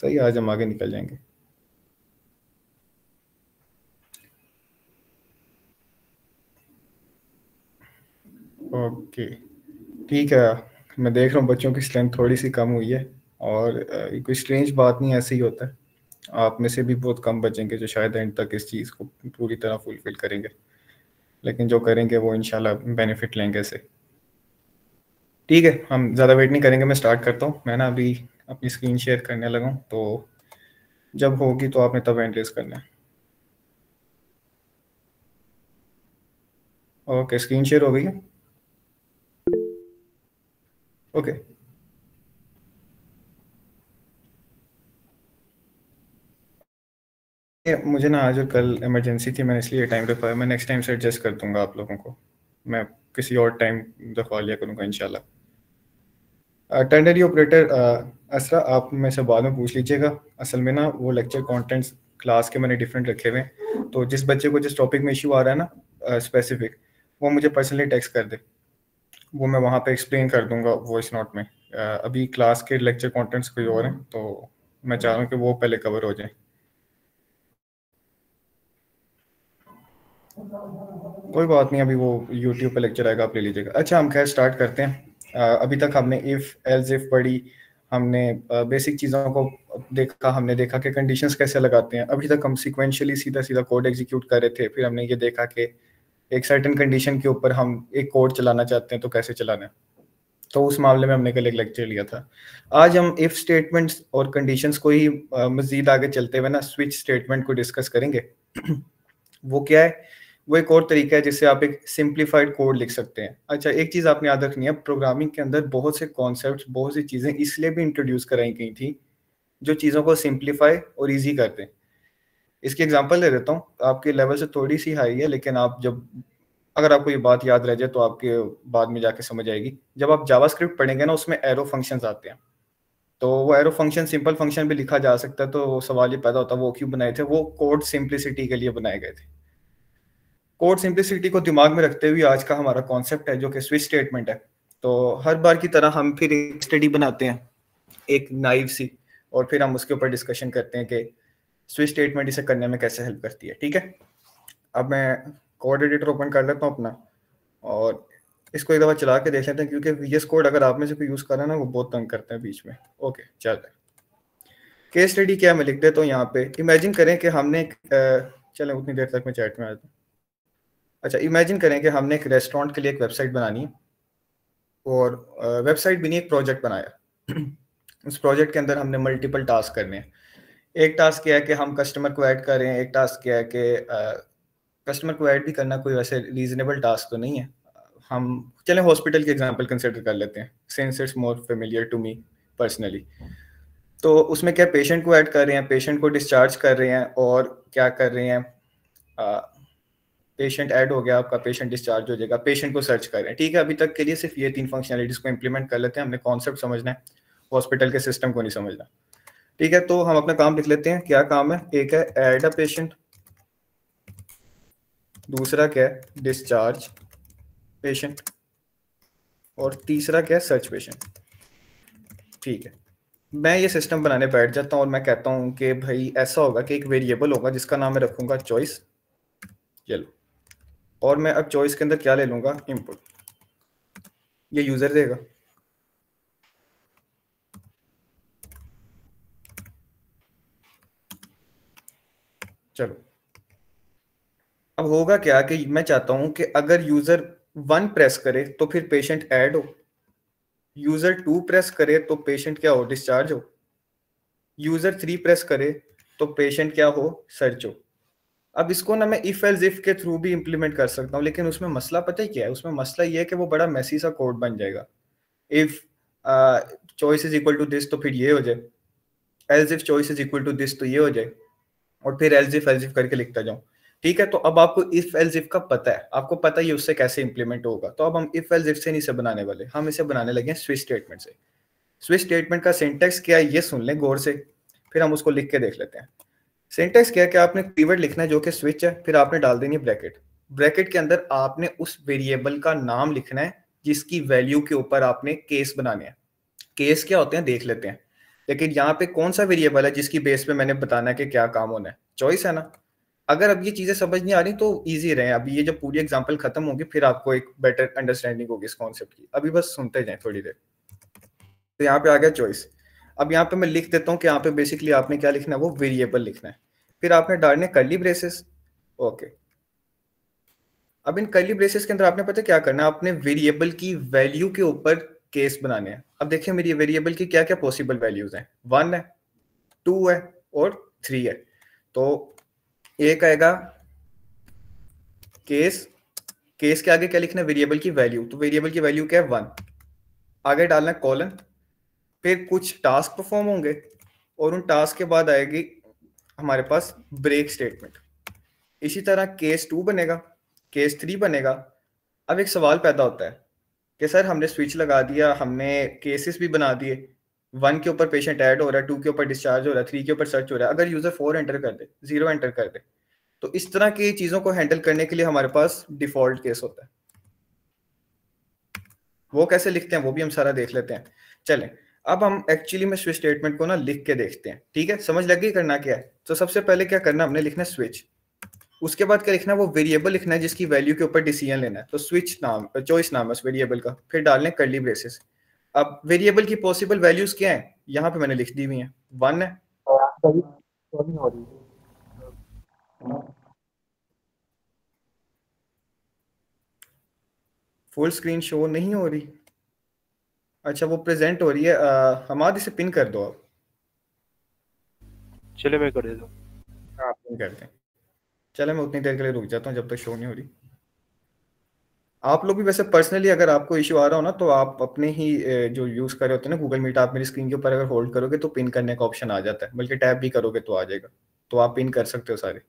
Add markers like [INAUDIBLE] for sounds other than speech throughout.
सही आज हम आगे निकल जाएंगे ओके ठीक है मैं देख रहा हूँ बच्चों की स्ट्रेंथ थोड़ी सी कम हुई है और कोई स्ट्रेंज बात नहीं ऐसे ही होता है आप में से भी बहुत कम बचेंगे जो शायद एंड तक इस चीज़ को पूरी तरह फुलफिल करेंगे लेकिन जो करेंगे वो इनशाला बेनिफिट लेंगे से ठीक है हम ज़्यादा वेट नहीं करेंगे मैं स्टार्ट करता हूँ मैं ना अभी अपनी स्क्रीन शेयर करने लगा तो जब होगी तो आपने तब एंट्रेस करना है ओके स्क्रीन शेयर हो गई है ओके मुझे ना आज और कल इमरजेंसी थी मैंने इसलिए टाइम रखा है मैं नेक्स्ट टाइम से एडजस्ट कर दूंगा आप लोगों को मैं किसी और टाइम रखवा लिया करूंगा इनशाला टेंडर ऑपरेटर असरा आप में से बाद में पूछ लीजिएगा असल में ना वो लेक्चर कंटेंट्स क्लास के मैंने डिफरेंट रखे हुए हैं तो जिस बच्चे को जिस टॉपिक में इश्यू आ रहा है ना स्पेसिफिक वो मुझे पर्सनली टेक्स्ट कर दे वो मैं वहाँ पे एक्सप्लेन कर दूंगा वॉइस नोट में अभी क्लास के लेक्चर कॉन्टेंट्स कोई और हैं तो मैं चाह रहा हूँ कि वो पहले कवर हो जाए कोई बात नहीं अभी वो YouTube पे लेक्चर आएगा आप ले लीजिएगा अच्छा हम खैर स्टार्ट करते हैं अभी तक हमने इफ़ एल्स इफ पढ़ी हमने बेसिक चीज़ों को देखा हमने देखा कि कंडीशंस कैसे लगाते हैं अभी तक हम सिक्वेंशली सीधा सीधा कोड एग्जीक्यूट कर रहे थे फिर हमने ये देखा कि एक सर्टन कंडीशन के ऊपर हम एक कोड चलाना चाहते हैं तो कैसे चलाना है तो उस मामले में हमने कल एक लेक्चर लिया था आज हम इफ स्टेटमेंट्स और कंडीशंस को ही मजीद आगे चलते हुए ना स्विच स्टेटमेंट को डिस्कस करेंगे [CLEARS THROAT] वो क्या है वो एक और तरीका है जिससे आप एक सिंप्लीफाइड कोड लिख सकते हैं अच्छा एक चीज़ आपने याद रखनी है प्रोग्रामिंग के अंदर बहुत से कॉन्सेप्ट बहुत सी चीज़ें इसलिए भी इंट्रोड्यूस कराई गई थी जो चीज़ों को सिंप्लीफाई और ईजी कर दें इसकी एग्जाम्पल दे देता हूँ आपके लेवल से थोड़ी सी हाई है लेकिन आप जब अगर आपको ये बात याद रह जाए तो आपके बाद में जाके समझ आएगी जब आप जावास्क्रिप्ट पढ़ेंगे ना उसमें एरो फंक्शंस आते हैं तो वो एरो फंक्शन सिंपल फंक्शन भी लिखा जा सकता है तो सवाल ये पैदा होता है वो क्यों बनाए थे वो कोड सिंप्लिसिटी के लिए बनाए गए थे कोड सिंप्लिसिटी को दिमाग में रखते हुए आज का हमारा कॉन्सेप्ट है जो कि स्विच स्टेटमेंट है तो हर बार की तरह हम फिर एक स्टडी बनाते हैं एक नाइव सी और फिर हम उसके ऊपर डिस्कशन करते हैं कि स्विच स्टेटमेंट इसे करने में कैसे हेल्प करती है ठीक है अब मैं कोड एडिटर ओपन कर लेता हूँ अपना और इसको एक दफ़ा चला के देख लेते हैं क्योंकि वी कोड अगर आप में से कोई यूज़ कर रहा ना वो बहुत तंग करते हैं बीच में ओके चल रहे केस स्टडी क्या मैं लिख देता हूँ यहाँ पे इमेजिन करें कि हमने चलें उतनी देर तक मैं चैट में आता हूँ अच्छा इमेजिन करें कि हमने एक रेस्टोरेंट के लिए एक वेबसाइट बनानी और वेबसाइट भी नहीं एक प्रोजेक्ट बनाया उस प्रोजेक्ट के अंदर हमने मल्टीपल टास्क करने हैं एक टास्क क्या है कि हम कस्टमर को ऐड कर रहे हैं एक टास्क क्या है कि कस्टमर को ऐड भी करना कोई वैसे रीजनेबल टास्क तो नहीं है हम चलें हॉस्पिटल की एग्जांपल कंसिडर कर लेते हैं since it's more familiar to me personally तो उसमें क्या पेशेंट को ऐड कर रहे हैं पेशेंट को डिस्चार्ज कर रहे हैं और क्या कर रहे हैं पेशेंट ऐड हो गया आपका पेशेंट डिस्चार्ज हो जाएगा पेशेंट को सर्च करें ठीक है अभी तक के लिए सिर्फ ये तीन फंक्शनलिटीज को इंप्लीमेंट कर लेते हैं हमने कॉन्सेप्ट समझना है हॉस्पिटल के सिस्टम को नहीं समझना ठीक है तो हम अपना काम लिख लेते हैं क्या काम है एक है एड अ पेशेंट दूसरा क्या है डिस्चार्ज पेशेंट और तीसरा क्या है सर्च पेशेंट ठीक है मैं ये सिस्टम बनाने बैठ जाता हूँ और मैं कहता हूँ कि भाई ऐसा होगा कि एक वेरिएबल होगा जिसका नाम मैं रखूंगा चॉइस चलो और मैं अब चॉइस के अंदर क्या ले लूंगा इनपुट ये यूजर देगा चलो अब होगा क्या कि मैं चाहता हूं कि अगर यूजर वन प्रेस करे तो फिर पेशेंट ऐड हो यूजर टू प्रेस करे तो पेशेंट क्या हो डिस्चार्ज हो यूजर थ्री प्रेस करे तो पेशेंट क्या हो सर्च हो अब इसको ना मैं इफ एल्स इफ के थ्रू भी इम्प्लीमेंट कर सकता हूँ लेकिन उसमें मसला पता है क्या है उसमें मसला ये है कि वो बड़ा मैसी सा कोड बन जाएगा if choice is equal to this तो फिर ये हो जाए else if choice is equal to this तो ये हो जाए और फिर एल्स इफ एल्स इफ करके लिखता जाऊँ ठीक है तो अब आपको इफ एल्स इफ का पता है आपको पता ही उससे कैसे इंप्लीमेंट होगा तो अब हम इफ एल्स इफ से नहीं इसे बनाने वाले हम इसे बनाने लगे हैं स्विच स्टेटमेंट से स्विच स्टेटमेंट का सिंटेक्स क्या है ये सुन लें गौर से फिर हम उसको लिख के देख लेते हैं सिंटेक्स क्या है कि आपने कीवर्ड लिखना है जो कि स्विच है फिर आपने डाल देनी है ब्रैकेट ब्रैकेट के अंदर आपने उस वेरिएबल का नाम लिखना है जिसकी वैल्यू के ऊपर आपने केस बनाने हैं केस क्या होते हैं देख लेते हैं लेकिन यहाँ पे कौन सा वेरिएबल है जिसकी बेस पे मैंने बताना है कि क्या काम होना है चॉइस है ना अगर अब ये चीजें समझ नहीं आ रही तो ईजी रहे अभी ये जब पूरी एग्जाम्पल खत्म होगी फिर आपको एक बेटर अंडरस्टैंडिंग होगी इस कॉन्सेप्ट की अभी बस सुनते जाए थोड़ी देर तो यहाँ पे आ गया चॉइस अब यहाँ पे मैं लिख देता हूँ कि यहाँ पे बेसिकली आपने क्या लिखना है वो वेरिएबल लिखना है फिर आपने डालने कर्ली ब्रेसेस ओके अब इन कर्ली ब्रेसेस के अंदर आपने पता क्या करना है आपने वेरिएबल की वैल्यू के ऊपर केस बनाने हैं अब देखिए मेरी वेरिएबल की क्या क्या पॉसिबल वैल्यूज हैं वन है टू है और थ्री है तो एक आएगा केस केस के आगे क्या लिखना है वेरिएबल की वैल्यू तो वेरिएबल की वैल्यू क्या है वन आगे डालना कॉलन फिर कुछ टास्क परफॉर्म होंगे और उन टास्क के बाद आएगी हमारे पास ब्रेक स्टेटमेंट इसी तरह केस टू बनेगा केस थ्री बनेगा अब एक सवाल पैदा होता है कि सर हमने स्विच लगा दिया हमने केसेस भी बना दिए वन के ऊपर पेशेंट ऐड हो रहा है टू के ऊपर डिस्चार्ज हो रहा है थ्री के ऊपर सर्च हो रहा है अगर यूजर फोर एंटर कर दे जीरो एंटर कर दे तो इस तरह की चीजों को हैंडल करने के लिए हमारे पास डिफॉल्ट केस होता है वो कैसे लिखते हैं वो भी हम सारा देख लेते हैं चलें अब हम एक्चुअली में स्विच स्टेटमेंट को ना लिख के देखते हैं ठीक है समझ लग गई करना क्या है तो सबसे पहले क्या करना हमने लिखना स्विच उसके बाद क्या लिखना है वो वेरिएबल लिखना है जिसकी वैल्यू के ऊपर डिसीजन लेना है तो स्विच नाम चॉइस नाम है उस वेरिएबल का फिर डालने करली ब्रेसेस अब वेरिएबल की पॉसिबल वैल्यूज क्या है यहाँ पे मैंने लिख दी हुई है वन है फुल स्क्रीन शो नहीं हो रही अच्छा वो प्रेजेंट हो रही है हमाद इसे पिन कर दो आप चले मैं कर दे आप पिन कर दें चले मैं उतनी देर के लिए रुक जाता हूँ जब तक तो शो नहीं हो रही आप लोग भी वैसे पर्सनली अगर आपको इशू आ रहा हो ना तो आप अपने ही जो यूज कर रहे होते हैं ना गूगल मीट आप मेरी स्क्रीन के ऊपर अगर होल्ड करोगे तो पिन करने का ऑप्शन आ जाता है बल्कि टैप भी करोगे तो आ जाएगा तो आप पिन कर सकते हो सारे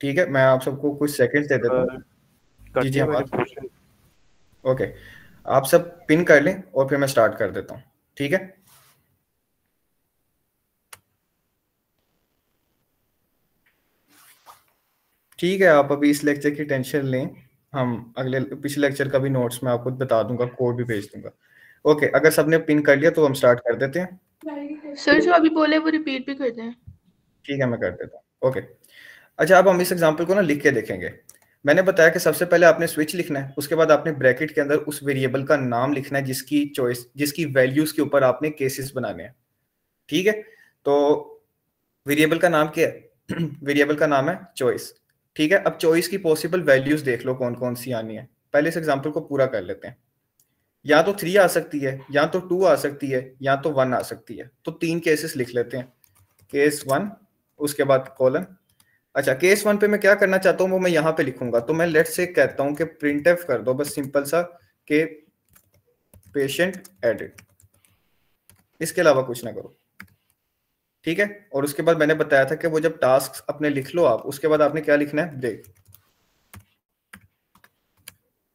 ठीक है मैं आप सबको कुछ सेकंड्स दे देता हूँ जी जी हमारे ओके आप सब पिन कर लें और फिर मैं स्टार्ट कर देता हूँ ठीक है ठीक है आप अभी इस लेक्चर की टेंशन लें हम अगले पिछले लेक्चर का भी नोट्स मैं आपको बता दूंगा कोड भी भेज दूंगा ओके अगर सबने पिन कर लिया तो हम स्टार्ट कर देते हैं सर जो अभी बोले वो रिपीट भी कर दें ठीक है मैं कर देता हूँ ओके अच्छा अब हम इस एग्जाम्पल को ना लिख के देखेंगे मैंने बताया कि सबसे पहले आपने स्विच लिखना है उसके बाद आपने ब्रैकेट के अंदर उस वेरिएबल का नाम लिखना है जिसकी चॉइस जिसकी वैल्यूज के ऊपर आपने केसेस बनाने हैं ठीक है तो वेरिएबल का नाम क्या है वेरिएबल [CLEARS THROAT] का नाम है चॉइस ठीक है अब चॉइस की पॉसिबल वैल्यूज देख लो कौन कौन सी आनी है पहले इस एग्जाम्पल को पूरा कर लेते हैं या तो थ्री आ सकती है या तो टू आ सकती है या तो वन आ सकती है तो तीन केसेस लिख लेते हैं केस वन उसके बाद कॉलन अच्छा केस वन पे मैं क्या करना चाहता हूँ वो मैं यहाँ पे लिखूंगा तो मैं लेट से कहता हूँ कि प्रिंट एफ कर दो बस सिंपल सा के पेशेंट एडिट इसके अलावा कुछ ना करो ठीक है और उसके बाद मैंने बताया था कि वो जब टास्क अपने लिख लो आप उसके बाद आपने क्या लिखना है ब्रेक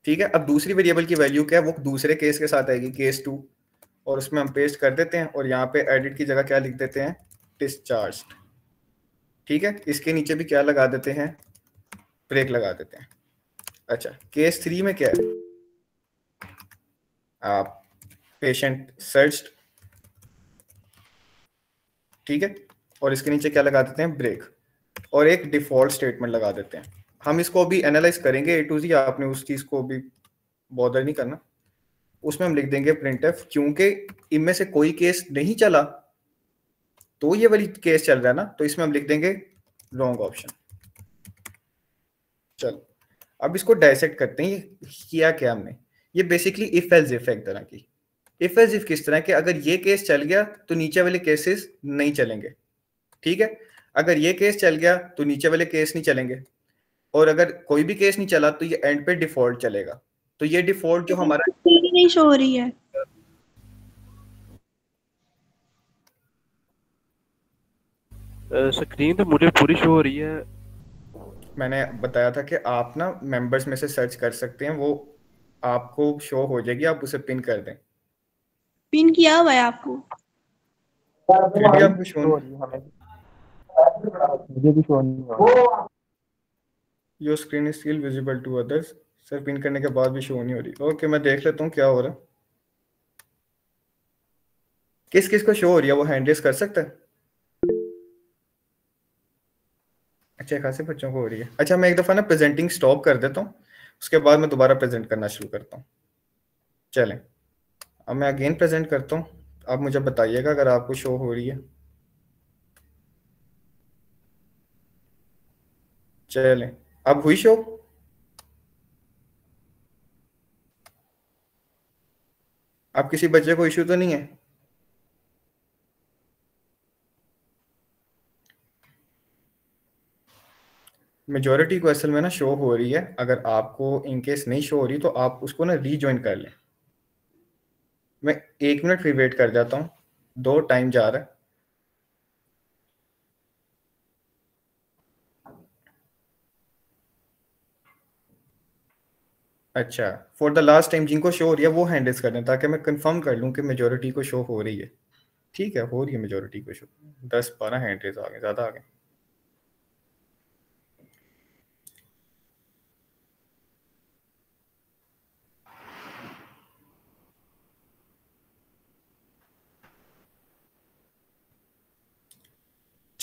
ठीक है अब दूसरी वेरिएबल की वैल्यू क्या है वो दूसरे केस के साथ आएगी केस टू और उसमें हम पेस्ट कर देते हैं और यहाँ पे एडिट की जगह क्या लिख देते हैं डिस्चार्ज ठीक है इसके नीचे भी क्या लगा देते हैं ब्रेक लगा देते हैं अच्छा केस थ्री में क्या है आप पेशेंट सर्च ठीक है और इसके नीचे क्या लगा देते हैं ब्रेक और एक डिफॉल्ट स्टेटमेंट लगा देते हैं हम इसको अभी एनालाइज करेंगे ए टू जी आपने उस चीज को अभी बॉदर नहीं करना उसमें हम लिख देंगे प्रिंट एफ क्योंकि इनमें से कोई केस नहीं चला तो ये वाली केस चल रहा है ना तो इसमें हम लिख देंगे रॉन्ग ऑप्शन चलो अब इसको डायसेक्ट करते हैं किया क्या हमने ये बेसिकली इफ एज इफ एक तरह की इफ एज इफ किस तरह के अगर ये केस चल गया तो नीचे वाले केसेस नहीं चलेंगे ठीक है अगर ये केस चल गया तो नीचे वाले केस नहीं चलेंगे और अगर कोई भी केस नहीं चला तो ये एंड पे डिफॉल्ट चलेगा तो ये डिफॉल्ट जो हमारा नहीं शो हो रही है स्क्रीन तो मुझे पूरी शो हो रही है मैंने बताया था कि आप ना मेंबर्स में से सर्च कर सकते हैं वो आपको शो हो जाएगी आप उसे पिन कर दें पिन किया हुआ है आपको मुझे भी शो नहीं हो रहा your screen is still visible to others sir pin करने के बाद भी शो नहीं हो रही ओके मैं देख लेता हूँ क्या हो रहा है किस किस को शो हो रही है वो हैंड रेस कर सकता है अच्छे खासे बच्चों को हो रही है अच्छा मैं एक दफ़ा ना प्रेजेंटिंग स्टॉप कर देता हूँ उसके बाद मैं दोबारा प्रेजेंट करना शुरू करता हूँ चलें अब मैं अगेन प्रेजेंट करता हूँ आप मुझे बताइएगा अगर आपको शो हो रही है चलें अब हुई शो आप किसी बच्चे को इशू तो नहीं है मेजोरिटी को असल में ना शो हो रही है अगर आपको इन केस नहीं शो हो रही तो आप उसको ना रीजॉइन कर लें मैं एक मिनट फिर वेट कर जाता हूँ दो टाइम जा रहा है अच्छा फॉर द लास्ट टाइम जिनको शो हो रही है वो हैंडल्स कर दें ताकि मैं कंफर्म कर लूँ कि मेजोरिटी को शो हो रही है ठीक है हो रही है मेजोरिटी को शो दस बारह हैंडल्स आ गए ज़्यादा आ गए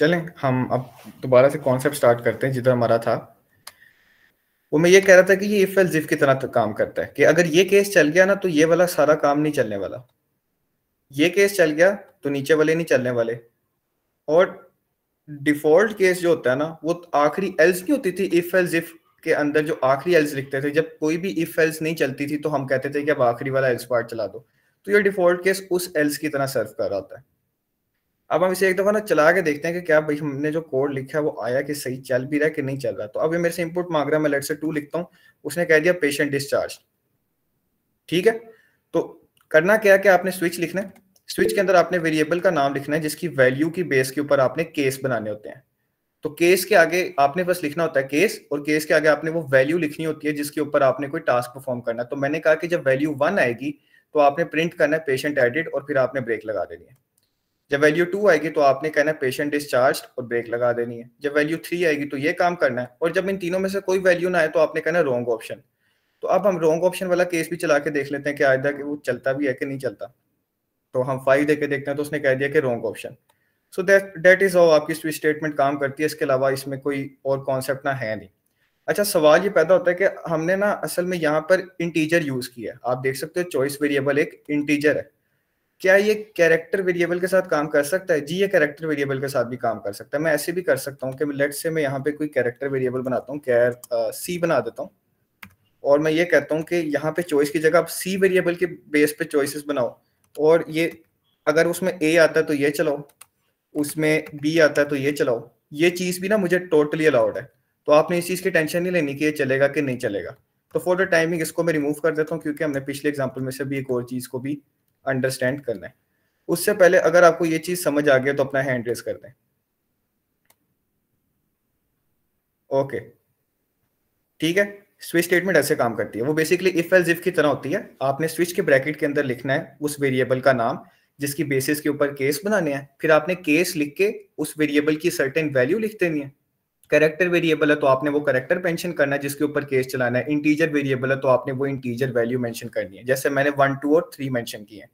चलें हम अब दोबारा से कॉन्सेप्ट स्टार्ट करते हैं जिधर हमारा था वो मैं ये कह रहा था कि ये इफ एल जिफ की तरह काम करता है कि अगर ये केस चल गया ना तो ये वाला सारा काम नहीं चलने वाला ये केस चल गया तो नीचे वाले नहीं चलने वाले और डिफॉल्ट केस जो होता है ना वो आखिरी एल्स नहीं होती थी इफ एल जिफ के अंदर जो आखिरी एल्स लिखते थे जब कोई भी इफ एल्स नहीं चलती थी तो हम कहते थे कि अब आखिरी वाला एल्स पार्ट चला दो तो ये डिफॉल्ट केस उस एल्स की तरह सर्व कर रहा होता है अब हम इसे एक दफा ना चला के देखते हैं कि क्या भाई हमने जो कोड लिखा है वो आया कि सही चल भी रहा है कि नहीं चल रहा तो अब ये मेरे से इनपुट मांग रहा है मैं लेट से टू लिखता हूँ उसने कह दिया पेशेंट डिस्चार्ज ठीक है तो करना क्या कि आपने स्विच लिखना है स्विच के अंदर आपने वेरिएबल का नाम लिखना है जिसकी वैल्यू की बेस के ऊपर आपने केस बनाने होते हैं तो केस के आगे आपने बस लिखना होता है केस और केस के आगे आपने वो वैल्यू लिखनी होती है जिसके ऊपर आपने कोई टास्क परफॉर्म करना है तो मैंने कहा कि जब वैल्यू वन आएगी तो आपने प्रिंट करना है पेशेंट एडिट और फिर आपने ब्रेक लगा देनी है जब वैल्यू टू आएगी तो आपने कहना है पेशेंट डिस्चार्ज और ब्रेक लगा देनी है जब वैल्यू थ्री आएगी तो ये काम करना है और जब इन तीनों में से कोई वैल्यू ना आए तो आपने कहना है रॉन्ग ऑप्शन तो अब हम रॉन्ग ऑप्शन वाला केस भी चला के देख लेते हैं कि आज तक वो चलता भी है कि नहीं चलता तो हम फाइव दे के देखते हैं तो उसने कह दिया कि wrong option so that that is how आपकी स्विच स्टेटमेंट काम करती है इसके अलावा इसमें कोई और कॉन्सेप्ट ना है नहीं अच्छा सवाल ये पैदा होता है कि हमने ना असल में यहाँ पर इंटीजर यूज़ किया आप देख सकते हो चॉइस वेरिएबल एक इंटीजर है क्या ये कैरेक्टर वेरिएबल के साथ काम कर सकता है जी ये कैरेक्टर वेरिएबल के साथ भी काम कर सकता है मैं ऐसे भी कर सकता हूँ कि लेट से मैं यहाँ पे कोई कैरेक्टर वेरिएबल बनाता हूँ कैर सी बना देता हूँ और मैं ये कहता हूँ कि यहाँ पे चॉइस की जगह आप सी वेरिएबल के बेस पे चॉइसेस बनाओ और ये अगर उसमें ए आता है तो ये चलाओ उसमें बी आता है तो ये चलाओ ये चीज़ भी ना मुझे टोटली अलाउड है तो आपने इस चीज़ की टेंशन नहीं लेनी कि ये चलेगा कि नहीं चलेगा तो फॉर द टाइमिंग इसको मैं रिमूव कर देता हूँ क्योंकि हमने पिछले एग्जाम्पल में से भी एक और चीज़ को भी अंडरस्टैंड करना है उससे पहले अगर आपको ये चीज समझ आ गया तो अपना हैंड रेस कर दें ओके ठीक है स्विच स्टेटमेंट ऐसे काम करती है वो बेसिकली इफ एल जिफ की तरह होती है आपने स्विच के ब्रैकेट के अंदर लिखना है उस वेरिएबल का नाम जिसकी बेसिस के ऊपर केस बनाने हैं फिर आपने केस लिख के उस वेरिएबल की सर्टेन वैल्यू लिख देनी है करेक्टर वेरिएबल है तो आपने वो करेक्टर मेंशन करना है जिसके ऊपर केस चलाना है इंटीजर वेरिएबल है तो आपने वो इंटीजर वैल्यू मेंशन करनी है जैसे मैंने वन टू और थ्री मेंशन किए हैं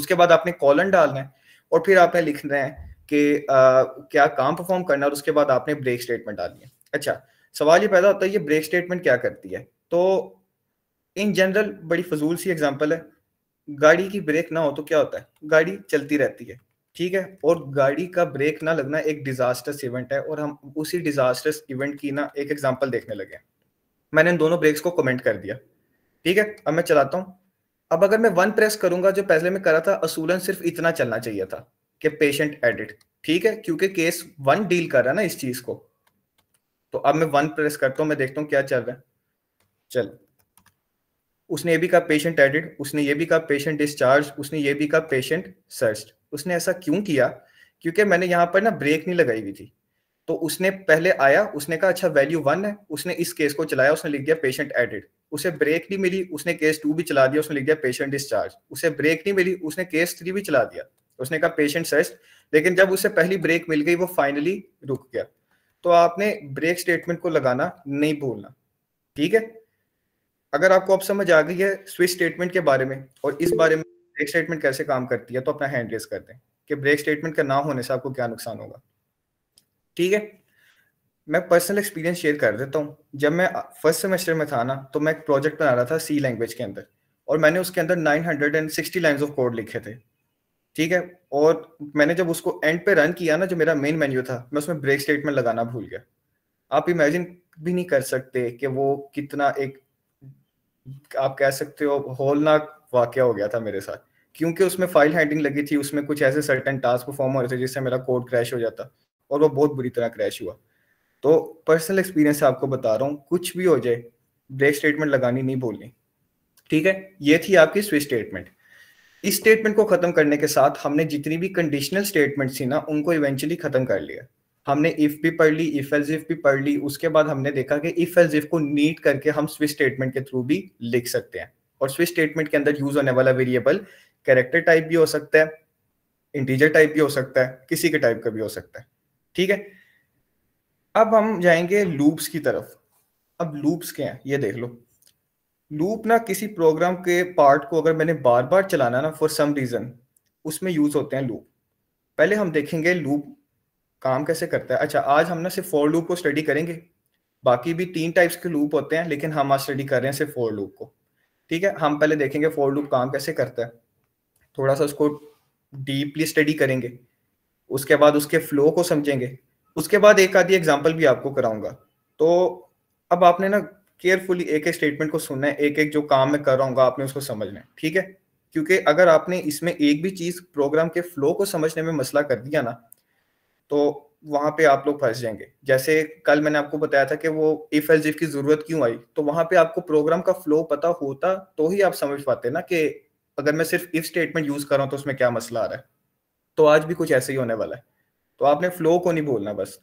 उसके बाद आपने कॉलन डालना है और फिर आपने लिखना है कि क्या काम परफॉर्म करना है और उसके बाद आपने ब्रेक स्टेटमेंट डालनी है अच्छा सवाल ये पैदा होता है ये ब्रेक स्टेटमेंट क्या करती है तो इन जनरल बड़ी फजूल सी एग्जाम्पल है गाड़ी की ब्रेक ना हो तो क्या होता है गाड़ी चलती रहती है ठीक है और गाड़ी का ब्रेक ना लगना एक डिजास्टर्स इवेंट है और हम उसी डिजास्टर्स इवेंट की ना एक एग्जांपल देखने लगे मैंने इन दोनों ब्रेक्स को कमेंट कर दिया ठीक है अब मैं चलाता हूँ अब अगर मैं वन प्रेस करूंगा जो पहले में करा था असूलन सिर्फ इतना चलना चाहिए था कि पेशेंट एडिट ठीक है क्योंकि केस वन डील कर रहा है ना इस चीज को तो अब मैं वन प्रेस करता हूँ मैं देखता हूँ क्या चल रहा है चल उसने ये भी कहा पेशेंट एडिट उसने ये भी कहा पेशेंट डिस्चार्ज उसने ये भी कहा पेशेंट सर्च उसने ऐसा क्यों किया क्योंकि मैंने यहाँ पर ना ब्रेक नहीं लगाई हुई थी तो उसने पहले आया उसने कहा अच्छा वैल्यू वन है उसने इस केस को चलाया उसने लिख दिया पेशेंट एडिड उसे ब्रेक नहीं मिली उसने केस टू भी चला दिया उसने लिख दिया पेशेंट डिस्चार्ज उसे ब्रेक नहीं मिली उसने केस थ्री भी चला दिया उसने कहा पेशेंट सेस्ट लेकिन जब उसे पहली ब्रेक मिल गई वो फाइनली रुक गया तो आपने ब्रेक स्टेटमेंट को लगाना नहीं भूलना ठीक है अगर आपको अब समझ आ गई है स्विच स्टेटमेंट के बारे में और इस बारे में ब्रेक स्टेटमेंट कैसे काम करती है तो अपना हैंड रेस कर दें कि ब्रेक स्टेटमेंट का ना होने से आपको क्या नुकसान होगा ठीक है मैं पर्सनल एक्सपीरियंस शेयर कर देता हूँ जब मैं फर्स्ट सेमेस्टर में था ना तो मैं एक प्रोजेक्ट बना रहा था सी लैंग्वेज के अंदर और मैंने उसके अंदर 960 लाइंस ऑफ कोड लिखे थे ठीक है और मैंने जब उसको एंड पे रन किया ना जो मेरा मेन मेन्यू था मैं उसमें ब्रेक स्टेटमेंट लगाना भूल गया आप इमेजिन भी नहीं कर सकते कि वो कितना एक आप कह सकते हो होलनाक वाक्य हो गया था मेरे साथ क्योंकि उसमें फाइल हैंडिंग लगी थी उसमें कुछ ऐसे सर्टन टास्क परफॉर्म हो रहे थे जिससे मेरा कोड क्रैश हो जाता और वो बहुत बुरी तरह क्रैश हुआ तो पर्सनल एक्सपीरियंस आपको बता रहा हूँ कुछ भी हो जाए ब्रेक स्टेटमेंट लगानी नहीं बोलनी ठीक है ये थी आपकी स्विच स्टेटमेंट इस स्टेटमेंट को खत्म करने के साथ हमने जितनी भी कंडीशनल स्टेटमेंट थी ना उनको इवेंचुअली खत्म कर लिया हमने इफ भी पढ़ ली इफ एल्स इफ भी पढ़ ली उसके बाद हमने देखा कि इफ एल्स इफ को नीट करके हम स्विच स्टेटमेंट के थ्रू भी लिख सकते हैं और स्विच स्टेटमेंट के अंदर यूज होने वाला वेरिएबल कैरेक्टर टाइप भी हो सकता है इंटीजर टाइप भी हो सकता है किसी के टाइप का भी हो सकता है ठीक है अब हम जाएंगे लूप्स की तरफ अब लूप्स क्या हैं ये देख लो लूप ना किसी प्रोग्राम के पार्ट को अगर मैंने बार बार चलाना ना फॉर सम रीजन उसमें यूज होते हैं लूप पहले हम देखेंगे लूप काम कैसे करता है अच्छा आज हम ना सिर्फ फोर लूप को स्टडी करेंगे बाकी भी तीन टाइप्स के लूप होते हैं लेकिन हम आज स्टडी कर रहे हैं सिर्फ फोर लूप को ठीक है हम पहले देखेंगे फॉर लूप काम कैसे करता है थोड़ा सा उसको डीपली स्टडी करेंगे उसके बाद उसके फ्लो को समझेंगे उसके बाद एक आधी एग्जाम्पल भी आपको कराऊंगा तो अब आपने ना केयरफुली एक एक स्टेटमेंट को सुनना है एक एक जो काम मैं कर रहा हूँ आपने उसको समझना है ठीक है क्योंकि अगर आपने इसमें एक भी चीज प्रोग्राम के फ्लो को समझने में मसला कर दिया ना तो वहां पे आप लोग फंस जाएंगे जैसे कल मैंने आपको बताया था कि वो इफ एल जिफ की जरूरत क्यों आई तो वहां पे आपको प्रोग्राम का फ्लो पता होता तो ही आप समझ पाते ना कि अगर मैं सिर्फ इफ स्टेटमेंट यूज कर रहा हूँ तो उसमें क्या मसला आ रहा है तो आज भी कुछ ऐसे ही होने वाला है तो आपने फ्लो को नहीं बोलना बस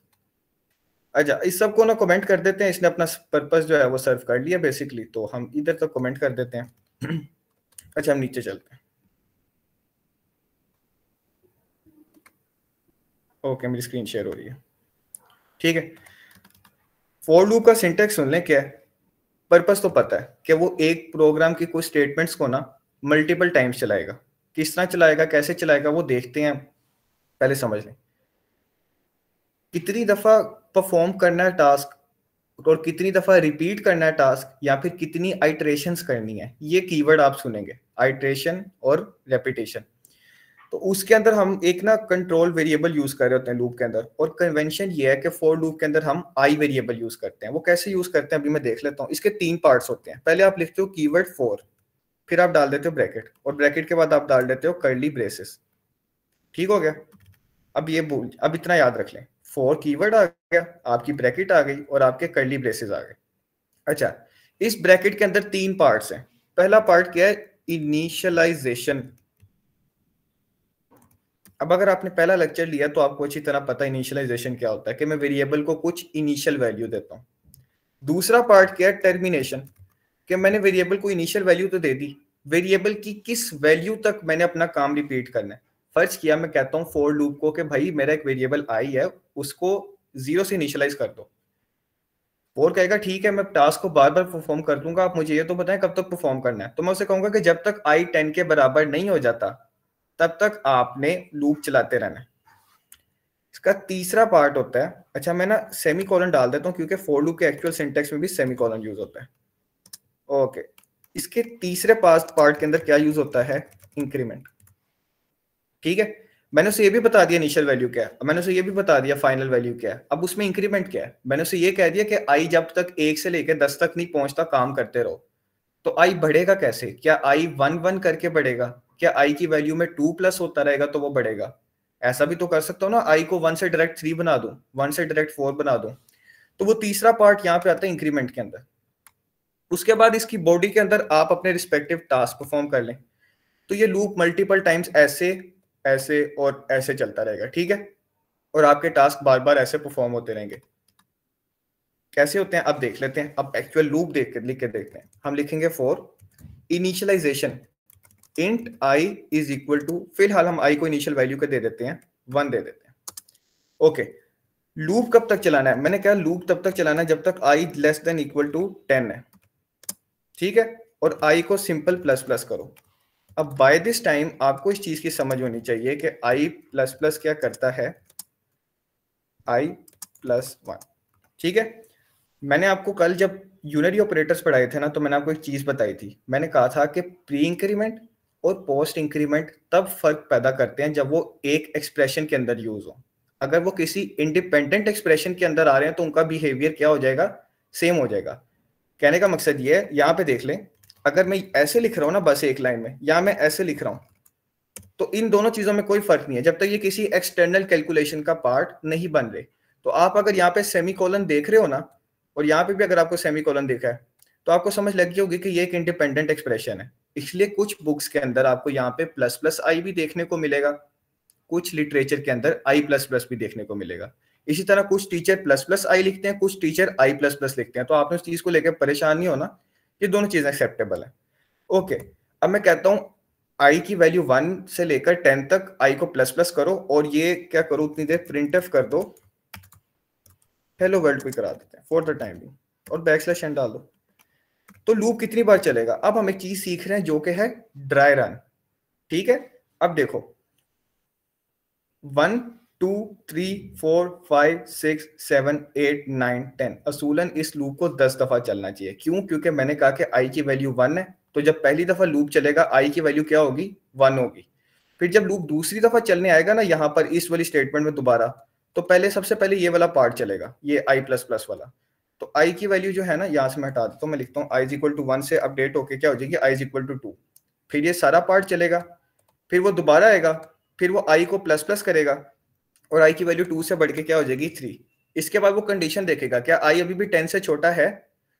अच्छा इस सबको ना कमेंट कर देते हैं इसने अपना पर्पज जो है वो सर्व कर लिया बेसिकली तो हम इधर तक तो कमेंट कर देते हैं [CLEARS THROAT] अच्छा हम नीचे चलते हैं ओके मेरी स्क्रीन शेयर हो रही है ठीक है फॉर लूप का सिंटेक्स सुन लें क्या है पर्पस तो पता है कि वो एक प्रोग्राम की कुछ स्टेटमेंट्स को ना मल्टीपल टाइम्स चलाएगा किस तरह चलाएगा कैसे चलाएगा वो देखते हैं पहले समझ लें कितनी दफा परफॉर्म करना है टास्क और कितनी दफा रिपीट करना है टास्क या फिर कितनी आइट्रेशन करनी है ये कीवर्ड आप सुनेंगे आइट्रेशन और रेपिटेशन तो उसके अंदर हम एक ना कंट्रोल वेरिएबल यूज कर रहे होते हैं लूप के अंदर और कन्वेंशन ये है कि फॉर लूप के अंदर हम आई वेरिएबल यूज करते हैं वो कैसे यूज करते हैं अभी मैं देख लेता हूँ इसके तीन पार्ट्स होते हैं पहले आप लिखते हो कीवर्ड फोर फिर आप डाल देते हो ब्रैकेट और ब्रैकेट के बाद आप डाल देते हो करली ब्रेसेस ठीक हो गया अब ये भूल अब इतना याद रख लें फोर कीवर्ड आ गया आपकी ब्रैकेट आ गई और आपके करली ब्रेसेस आ गए अच्छा इस ब्रैकेट के अंदर तीन पार्ट्स हैं पहला पार्ट क्या है इनिशियलाइजेशन अब अगर आपने पहला लेक्चर लिया तो आपको अच्छी तरह पता इनिशियलाइजेशन क्या होता है कि मैं वेरिएबल को कुछ इनिशियल वैल्यू देता हूँ दूसरा पार्ट क्या है टर्मिनेशन कि मैंने वेरिएबल को इनिशियल वैल्यू तो दे दी वेरिएबल की किस वैल्यू तक मैंने अपना काम रिपीट करना है फर्ज किया मैं कहता हूँ फोर लूप को कि भाई मेरा एक वेरिएबल आई है उसको जीरो से इनिशियलाइज कर दो फोर कहेगा ठीक है मैं टास्क को बार बार परफॉर्म कर दूंगा आप मुझे ये तो बताएं कब तक तो परफॉर्म करना है तो मैं उसे कहूंगा कि जब तक आई टेन के बराबर नहीं हो जाता तब तक आपने लूप चलाते रहना है इसका तीसरा पार्ट होता है अच्छा मैं ना सेमी कॉलन डाल देता हूँ क्योंकि फोर लूप के एक्चुअल सिंटेक्स में भी सेमी कॉलन यूज होता है ओके इसके तीसरे पास पार्ट के अंदर क्या यूज होता है इंक्रीमेंट ठीक है मैंने उसे ये भी बता दिया इनिशियल वैल्यू क्या है मैंने उसे ये भी बता दिया फाइनल वैल्यू क्या है अब उसमें इंक्रीमेंट क्या है मैंने उसे ये कह दिया कि आई जब तक एक से लेकर दस तक नहीं पहुंचता काम करते रहो तो आई बढ़ेगा कैसे क्या आई वन वन करके बढ़ेगा क्या आई की वैल्यू में टू प्लस होता रहेगा तो वो बढ़ेगा ऐसा भी तो कर सकता हूँ ना आई को वन से डायरेक्ट थ्री बना दो वन से डायरेक्ट फोर बना दो तो वो तीसरा पार्ट यहाँ पे आता है इंक्रीमेंट के अंदर उसके बाद इसकी बॉडी के अंदर आप अपने रिस्पेक्टिव टास्क परफॉर्म कर लें तो ये लूप मल्टीपल टाइम्स ऐसे ऐसे और ऐसे चलता रहेगा ठीक है और आपके टास्क बार बार ऐसे परफॉर्म होते रहेंगे कैसे होते हैं अब देख लेते हैं अब एक्चुअल लूप देख के लिख के देखते हैं हम लिखेंगे for initialization int I is equal to फिलहाल हम आई को इनिशियल वैल्यू का दे देते हैं वन दे देते हैं ओके लूप कब तक चलाना है मैंने कहा लूप तब तक चलाना है जब तक I less than equal to ten है ठीक है और आई को सिंपल प्लस प्लस करो अब बाय दिस टाइम आपको इस चीज की समझ होनी चाहिए कि आई प्लस प्लस क्या करता है आई प्लस वन ठीक है मैंने आपको कल जब यूनरी ऑपरेटर्स पढ़ाए थे ना तो मैंने आपको एक चीज बताई थी मैंने कहा था कि प्री इंक्रीमेंट और पोस्ट इंक्रीमेंट तब फर्क पैदा करते हैं जब वो एक एक्सप्रेशन के अंदर यूज हो अगर वो किसी इंडिपेंडेंट एक्सप्रेशन के अंदर आ रहे हैं तो उनका बिहेवियर क्या हो जाएगा सेम हो जाएगा कहने का मकसद ये है यहाँ पे देख लें अगर मैं ऐसे लिख रहा हूँ ना बस एक लाइन में या मैं ऐसे लिख रहा हूँ तो इन दोनों चीजों में कोई फर्क नहीं है जब तक ये किसी एक्सटर्नल कैलकुलेशन का पार्ट नहीं बन रहे तो आप अगर यहाँ पे सेमी कॉलन देख रहे हो ना और यहाँ पे भी अगर आपको सेमी कॉलन देखा है तो आपको समझ लगी होगी कि ये एक इंडिपेंडेंट एक्सप्रेशन है पिछले कुछ बुक्स के अंदर आपको यहाँ पे प्लस प्लस आई भी देखने को मिलेगा कुछ लिटरेचर के अंदर आई प्लस प्लस भी देखने को मिलेगा इसी तरह कुछ टीचर प्लस प्लस आई लिखते हैं कुछ टीचर आई प्लस प्लस लिखते हैं तो आपने उस चीज को लेकर परेशान नहीं होना ये दोनों चीजें एक्सेप्टेबल है ओके अब मैं कहता हूँ आई की वैल्यू वन से लेकर टेन तक आई को प्लस प्लस करो और ये क्या करो उतनी देर प्रिंट एफ कर दो हेलो वर्ल्ड भी करा देते हैं फॉर द टाइम और बैक स्लैश एंड डाल दो तो लूप कितनी बार चलेगा अब हम एक चीज सीख रहे हैं जो कि है ड्राई रन ठीक है अब देखो one two three four five six seven eight nine ten असूलन इस लूप को दस दफा चलना चाहिए क्यों क्योंकि मैंने कहा कि आई की वैल्यू वन है तो जब पहली दफा लूप चलेगा आई की वैल्यू क्या होगी वन होगी फिर जब लूप दूसरी दफा चलने आएगा ना यहाँ पर इस वाली स्टेटमेंट में दोबारा तो पहले सबसे पहले ये वाला पार्ट चलेगा ये आई प्लस प्लस वाला तो i की वैल्यू जो है ना यहाँ से मैं हटा देता हूँ मैं लिखता हूँ I is equal to one से अपडेट होके क्या हो जाएगी I is equal to two फिर ये सारा पार्ट चलेगा फिर वो दोबारा आएगा फिर वो i को प्लस प्लस करेगा और i की वैल्यू टू से बढ़ के क्या हो जाएगी थ्री इसके बाद वो कंडीशन देखेगा क्या i अभी भी टेन से छोटा है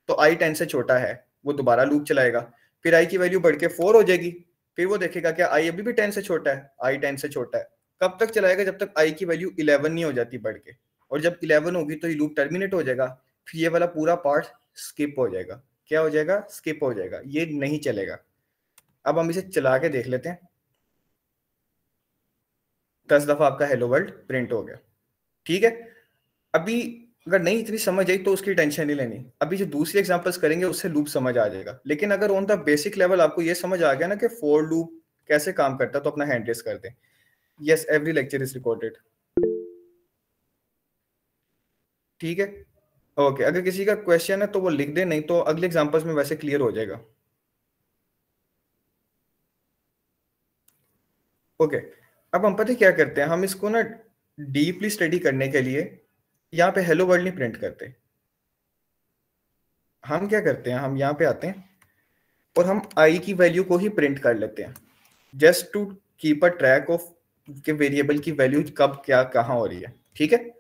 तो i टेन से छोटा है वो दोबारा लूप चलाएगा फिर i की वैल्यू बढ़ के फोर हो जाएगी फिर वो देखेगा क्या i अभी भी टेन से छोटा है i टेन से छोटा है कब तक चलाएगा जब तक i की वैल्यू इलेवन नहीं हो जाती बढ़ के और जब इलेवन होगी तो ये लूप टर्मिनेट हो जाएगा ये वाला पूरा पार्ट स्किप हो जाएगा क्या हो जाएगा स्किप हो जाएगा ये नहीं चलेगा अब हम इसे चला के देख लेते हैं दस दफा आपका हेलो वर्ल्ड प्रिंट हो गया ठीक है अभी अगर नहीं इतनी समझ आई तो उसकी टेंशन नहीं लेनी अभी जो दूसरी एग्जांपल्स करेंगे उससे लूप समझ आ जाएगा लेकिन अगर ऑन द बेसिक लेवल आपको ये समझ आ गया ना कि फोर लूप कैसे काम करता है तो अपना हैंड रेस कर दें yes every lecture is recorded ठीक है ओके okay, अगर किसी का क्वेश्चन है तो वो लिख दे नहीं तो अगले एग्जांपल्स में वैसे क्लियर हो जाएगा ओके okay, अब हम पता क्या करते हैं हम इसको ना डीपली स्टडी करने के लिए यहाँ पे हेलो वर्ल्ड नहीं प्रिंट करते हम क्या करते हैं हम यहाँ पे आते हैं और हम आई की वैल्यू को ही प्रिंट कर लेते हैं just to keep a track of के वेरिएबल की वैल्यू कब क्या कहाँ हो रही है ठीक है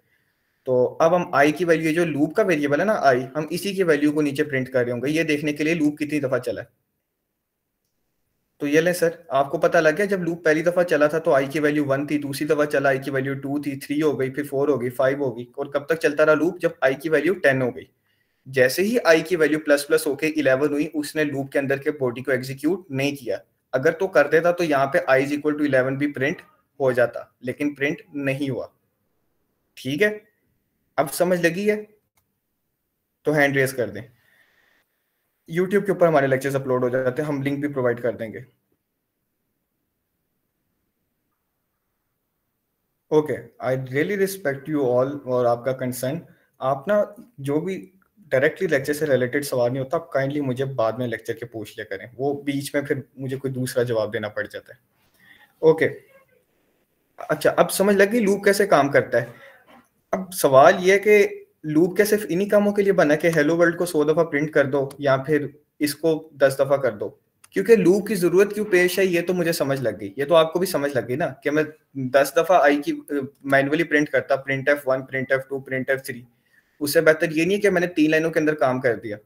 तो अब हम आई की वैल्यू जो लूप का वेरिएबल है ना आई हम इसी की वैल्यू को नीचे प्रिंट कर रहे होंगे ये देखने के लिए लूप कितनी दफा चला है तो ये लें सर आपको पता लग गया जब लूप पहली दफा चला था तो आई की वैल्यू वन थी दूसरी दफा चला आई की वैल्यू टू थी थ्री हो गई फिर फोर हो गई फाइव हो गई और कब तक चलता रहा लूप जब आई की वैल्यू टेन हो गई जैसे ही आई की वैल्यू प्लस प्लस होके इलेवन हुई उसने लूप के अंदर के बॉडी को एग्जीक्यूट नहीं किया अगर तो कर देता तो यहाँ पे I is equal to eleven भी प्रिंट हो जाता लेकिन प्रिंट नहीं हुआ ठीक है अब समझ लगी है तो हैंड रेस कर दें यूट्यूब के ऊपर हमारे लेक्चर्स अपलोड हो जाते हैं हम लिंक भी प्रोवाइड कर देंगे okay I really respect you all और आपका कंसर्न आप ना जो भी डायरेक्टली लेक्चर से रिलेटेड सवाल नहीं होता आप काइंडली मुझे बाद में लेक्चर के पूछ लिया करें वो बीच में फिर मुझे कोई दूसरा जवाब देना पड़ जाता है ओके okay. अच्छा अब समझ लगी लूप कैसे काम करता है सवाल ये है कि लूप क्या सिर्फ इन्हीं कामों के लिए बना कि हेलो वर्ल्ड को सौ दफा प्रिंट कर दो या फिर इसको दस दफा कर दो क्योंकि लूप की जरूरत क्यों पेश है ये तो मुझे समझ लग गई ये तो आपको भी समझ लग गई ना कि मैं दस दफा आई की मैनुअली प्रिंट करता print F one print F two print F three उससे बेहतर ये नहीं है कि मैंने तीन लाइनों के अंदर काम कर दिया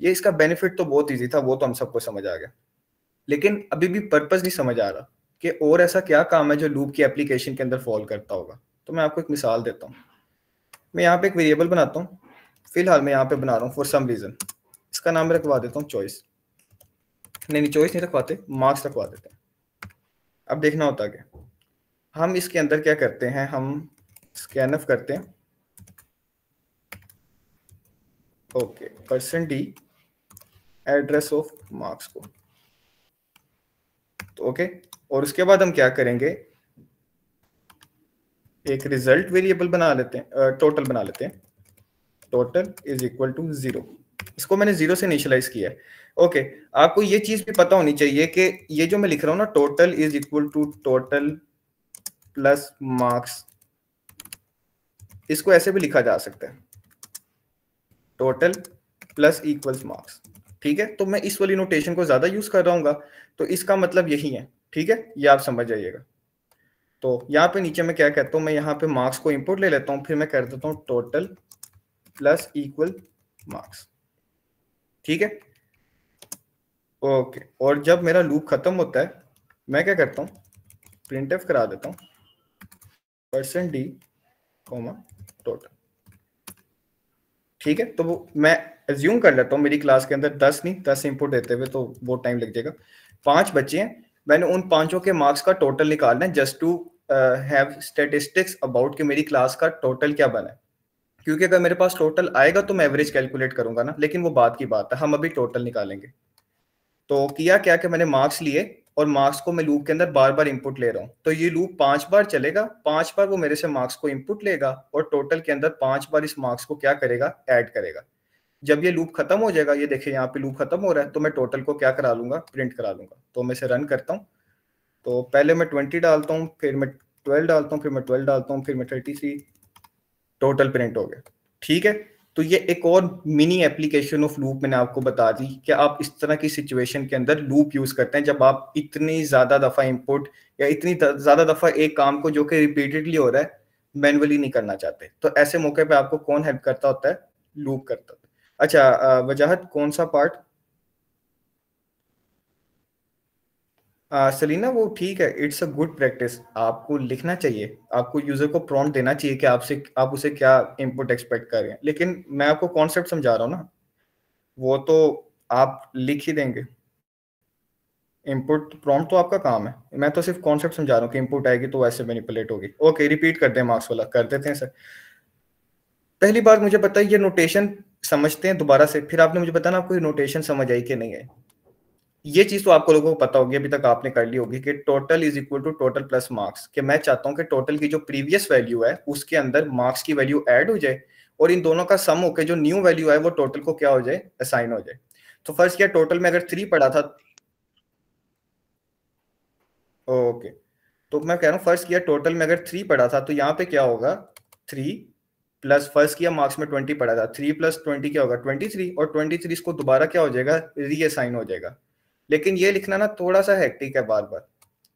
ये इसका बेनिफिट तो बहुत ईजी था वो तो हम सबको समझ आ गया लेकिन अभी भी पर्पज नहीं समझ आ रहा कि और ऐसा क्या काम है जो लूप की एप्लीकेशन के अंदर फॉल करता होगा तो मैं आपको एक मिसाल देता हूँ मैं यहाँ पे एक वेरिएबल बनाता हूँ फिलहाल मैं यहाँ पे बना रहा हूँ फॉर सम रीज़न इसका नाम रखवा देता हूँ चॉइस नहीं नहीं चॉइस नहीं रखवाते मार्क्स रखवा देते हैं अब देखना होता है हम इसके अंदर क्या करते हैं हम स्कैन एफ करते हैं okay percent D address of marks को तो ओके okay, और उसके बाद हम क्या करेंगे एक रिजल्ट वेरिएबल बना लेते हैं टोटल बना लेते हैं total is equal to zero इसको मैंने जीरो से इनिशियलाइज किया है ओके okay, आपको ये चीज भी पता होनी चाहिए कि ये जो मैं लिख रहा हूं ना total is equal to total plus marks इसको ऐसे भी लिखा जा सकता है टोटल प्लस इक्वल्स मार्क्स ठीक है तो मैं इस वाली नोटेशन को ज्यादा यूज कर रहा हूँ तो इसका मतलब यही है ठीक है ये आप समझ जाइएगा तो यहाँ पे नीचे मैं क्या कहता हूँ मैं यहाँ पे मार्क्स को इनपुट ले लेता हूँ फिर मैं कर देता हूँ टोटल प्लस इक्वल मार्क्स ठीक है ओके और जब मेरा लूप खत्म होता है मैं क्या करता हूँ प्रिंट एफ करा देता हूँ परसेंट डी कॉमा टोटल ठीक है तो वो मैं एज्यूम कर लेता हूँ मेरी क्लास के अंदर दस नहीं दस इनपुट देते हुए तो बहुत टाइम लग जाएगा पांच बच्चे हैं मैंने उन पांचों के मार्क्स का टोटल निकालना है just to have statistics about कि मेरी क्लास का टोटल क्या बना है क्योंकि अगर मेरे पास टोटल आएगा तो मैं एवरेज कैलकुलेट करूंगा ना लेकिन वो बात की बात है हम अभी टोटल निकालेंगे तो किया क्या कि मैंने मार्क्स लिए और मार्क्स को मैं लूप के अंदर बार बार इनपुट ले रहा हूँ तो ये लूप पांच बार चलेगा पांच बार वो मेरे से मार्क्स को इनपुट लेगा और टोटल के अंदर पांच बार इस मार्क्स को क्या करेगा ऐड करेगा जब ये लूप खत्म हो जाएगा ये देखिए यहाँ पे लूप खत्म हो रहा है तो मैं टोटल को क्या करा लूंगा प्रिंट करा लूंगा तो मैं इसे रन करता हूँ तो पहले मैं ट्वेंटी डालता हूँ फिर मैं ट्वेल्व डालता हूँ फिर मैं ट्वेल्व डालता हूँ फिर मैं थर्टी थ्री टोटल प्रिंट हो गया ठीक है तो ये एक और मिनी एप्लीकेशन ऑफ लूप मैंने आपको बता दी कि आप इस तरह की सिचुएशन के अंदर लूप यूज करते हैं जब आप इतनी ज्यादा दफा इनपुट या इतनी ज्यादा दफा एक काम को जो कि रिपीटेडली हो रहा है मैनुअली नहीं करना चाहते तो ऐसे मौके पे आपको कौन हेल्प करता होता है लूप करता होता है अच्छा वजाहत कौन सा पार्ट सलीना वो ठीक है इट्स अ गुड प्रैक्टिस आपको लिखना चाहिए आपको यूजर को प्रॉम्प्ट देना चाहिए कि आपसे आप उसे क्या इनपुट एक्सपेक्ट कर रहे हैं लेकिन मैं आपको कॉन्सेप्ट समझा रहा हूँ ना वो तो आप लिख ही देंगे इनपुट प्रॉम्प्ट तो आपका काम है मैं तो सिर्फ कॉन्सेप्ट समझा रहा हूँ कि इनपुट आएगी तो वैसे मैनिपुलेट होगी ओके रिपीट कर दें मार्क्स वाला कर देते हैं सर पहली बार मुझे पता है ये नोटेशन समझते हैं दोबारा से फिर आपने मुझे ना आपको नोटेशन समझ आई कि नहीं आई ये चीज तो आपको लोगों को पता होगी अभी तक आपने कर ली होगी कि total is equal to total plus marks कि मैं चाहता हूँ कि टोटल की जो प्रीवियस वैल्यू है उसके अंदर मार्क्स की वैल्यू ऐड हो जाए और इन दोनों का सम होकर जो न्यू वैल्यू है वो टोटल को क्या हो जाए असाइन हो जाए तो फर्स्ट क्या टोटल में अगर थ्री पढ़ा था ओके तो मैं कह रहा हूँ फर्स्ट किया टोटल में अगर थ्री पढ़ा था तो यहाँ पे क्या होगा थ्री प्लस फर्स्ट किया मार्क्स में ट्वेंटी पढ़ा था थ्री प्लस ट्वेंटी क्या होगा ट्वेंटी थ्री और ट्वेंटी थ्री इसको दोबारा क्या हो जाएगा रीअसाइन हो जाएगा लेकिन ये लिखना ना थोड़ा सा हेक्टिक है बार बार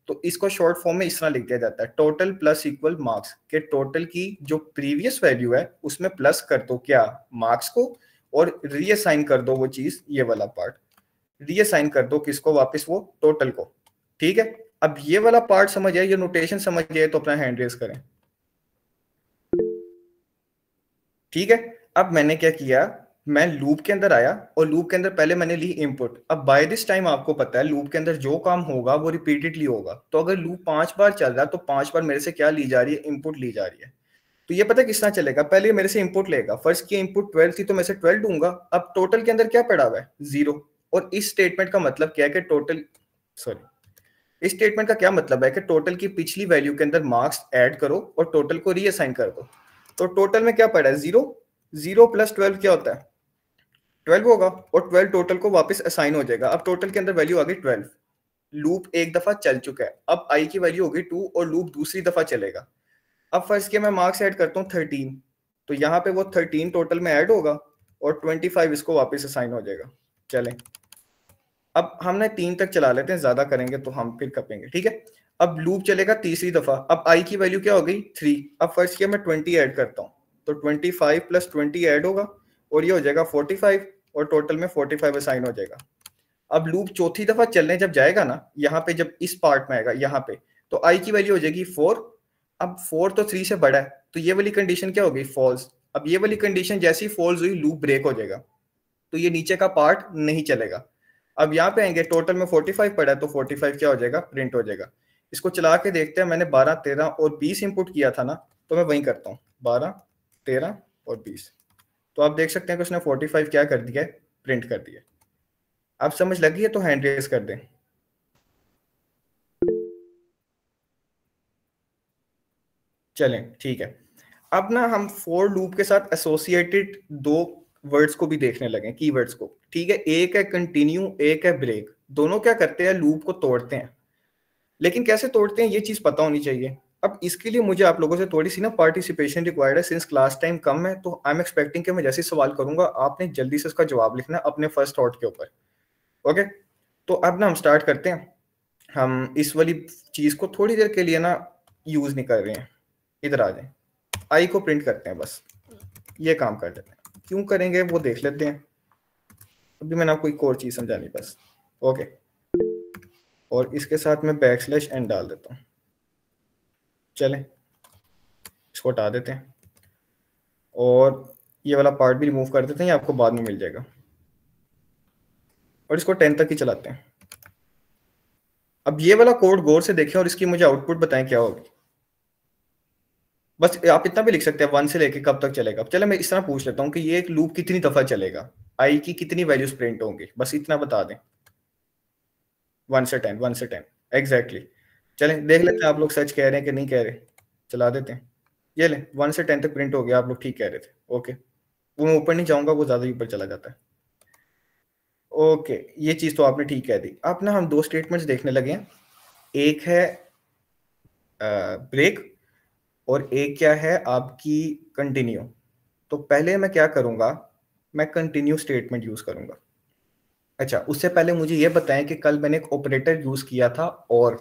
तो इसको शॉर्ट फॉर्म में इस तरह लिख दिया जाता है टोटल प्लस इक्वल मार्क्स के टोटल की जो प्रीवियस वैल्यू है उसमें प्लस कर दो क्या मार्क्स को और रीअसाइन कर दो वो चीज ये वाला पार्ट रीअसाइन कर दो किसको वापस वो टोटल को ठीक है अब ये वाला पार्ट समझ आए ये नोटेशन समझ आए तो अपना हैंड रेस करें ठीक है अब मैंने क्या किया मैं लूप के अंदर आया और लूप के अंदर पहले मैंने ली इनपुट अब बाय दिस टाइम आपको पता है लूप के अंदर जो काम होगा वो रिपीटेडली होगा तो अगर लूप पांच बार चल रहा है तो पांच बार मेरे से क्या ली जा रही है इनपुट ली जा रही है तो ये पता किस तरह चलेगा पहले मेरे से इनपुट लेगा फर्स्ट की इनपुट ट्वेल्व थी तो मैं से ट्वेल्व दूंगा अब टोटल के अंदर क्या पड़ा हुआ है जीरो और इस स्टेटमेंट का मतलब क्या है कि टोटल सॉरी इस स्टेटमेंट का क्या मतलब है कि टोटल की पिछली वैल्यू के अंदर मार्क्स एड करो और टोटल को रीअसाइन कर दो तो टोटल में क्या पड़ा है जीरो जीरो प्लस ट्वेल्व क्या होता है 12 होगा और ट्वेल्व टोटल को वापस असाइन हो जाएगा अब टोटल के अंदर वैल्यू आ गई ट्वेल्व लूप एक दफा चल चुका है अब आई की वैल्यू होगी टू और लूप दूसरी दफा चलेगा अब फर्स्ट के मैं मार्क्स ऐड करता हूँ थर्टीन तो यहाँ पे वो थर्टीन टोटल में ऐड होगा और ट्वेंटी फाइव इसको वापस असाइन हो जाएगा चलें अब हमने तीन तक चला लेते हैं ज्यादा करेंगे तो हम फिर कपेंगे ठीक है अब लूप चलेगा तीसरी दफा अब आई की वैल्यू क्या हो गई थ्री अब फर्स्ट के मैं ट्वेंटी ऐड करता हूँ तो twenty five plus twenty add होगा और ये हो जाएगा फोर्टी फाइव और टोटल में फोर्टी फाइव असाइन हो जाएगा अब लूप चौथी दफा चलने जब जाएगा ना यहाँ पे जब इस पार्ट में आएगा यहाँ पे तो आई की वैल्यू हो जाएगी फोर अब फोर तो थ्री से बड़ा है तो ये वाली कंडीशन क्या हो गई फॉल्स अब ये वाली कंडीशन जैसी फॉल्स हुई लूप ब्रेक हो जाएगा तो ये नीचे का पार्ट नहीं चलेगा अब यहाँ पे आएंगे टोटल में 45 पड़ा है तो 45 क्या हो जाएगा प्रिंट हो जाएगा इसको चला के देखते हैं मैंने 12, 13 और 20 इनपुट किया था ना तो मैं वही करता हूँ 12, 13 और 20 तो आप देख सकते हैं कि उसने 45 क्या कर दिया है प्रिंट कर दिया आप समझ लगी है तो हैंड रेस कर दें चलें ठीक है अब ना हम फोर लूप के साथ एसोसिएटेड दो वर्ड्स को भी देखने लगे कीवर्ड्स को ठीक है एक है कंटिन्यू एक है ब्रेक दोनों क्या करते हैं लूप को तोड़ते हैं लेकिन कैसे तोड़ते हैं ये चीज पता होनी चाहिए अब इसके लिए मुझे आप लोगों से थोड़ी सी ना पार्टिसिपेशन रिक्वायर्ड है सिंस क्लास टाइम कम है तो आई एम एक्सपेक्टिंग कि मैं जैसे सवाल करूंगा आपने जल्दी से उसका जवाब लिखना अपने फर्स्ट थॉट के ऊपर ओके तो अब ना हम स्टार्ट करते हैं हम इस वाली चीज को थोड़ी देर के लिए ना यूज नहीं कर रहे हैं इधर आ जाए आई को प्रिंट करते हैं बस ये काम कर देते हैं क्यों करेंगे वो देख लेते हैं अभी मैंने आपको एक और चीज समझानी बस ओके और इसके साथ मैं बैक स्लैश एंड डाल देता हूँ चलें इसको हटा देते हैं और ये वाला पार्ट भी रिमूव कर देते हैं ये आपको बाद में मिल जाएगा और इसको टेन तक ही चलाते हैं अब ये वाला कोड गौर से देखें और इसकी मुझे आउटपुट बताएं क्या होगी बस आप इतना भी लिख सकते हैं वन से लेके कब तक चलेगा अब चले मैं इस तरह पूछ लेता हूँ कि ये एक लूप कितनी दफा चलेगा आई की कितनी वैल्यूज प्रिंट होंगी बस इतना बता दें वन से टेन वन से टेन एग्जैक्टली exactly. चलें देख लेते हैं हम्म। आप लोग सच कह रहे हैं कि नहीं कह रहे चला देते हैं ये ले वन से टेन तक प्रिंट हो गया आप लोग ठीक कह रहे थे ओके वो मैं ऊपर नहीं जाऊंगा वो ज़्यादा ऊपर चला जाता है ओके ये चीज़ तो आपने ठीक कह दी आप ना हम दो स्टेटमेंट्स देखने लगे हैं एक है ब्रेक और एक क्या है आपकी कंटिन्यू तो पहले मैं क्या करूंगा मैं कंटिन्यू स्टेटमेंट यूज़ करूंगा अच्छा उससे पहले मुझे ये बताएं कि कल मैंने एक ऑपरेटर यूज़ किया था और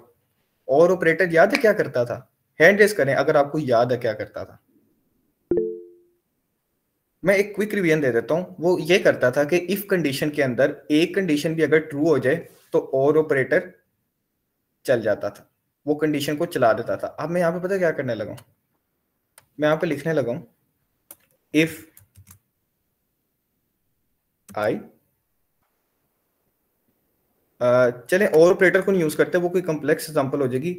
और ऑपरेटर याद है क्या करता था हैंड रेस करें अगर आपको याद है क्या करता था मैं एक क्विक रिवीजन दे देता हूं वो ये करता था कि इफ कंडीशन के अंदर एक कंडीशन भी अगर ट्रू हो जाए तो और ऑपरेटर चल जाता था वो कंडीशन को चला देता था अब मैं यहां पे पता क्या करने लगा मैं यहां पे लिखने लगा इफ आई चले और ऑपरेटर को यूज करते हैं वो कोई कम्प्लेक्स एग्जाम्पल हो जाएगी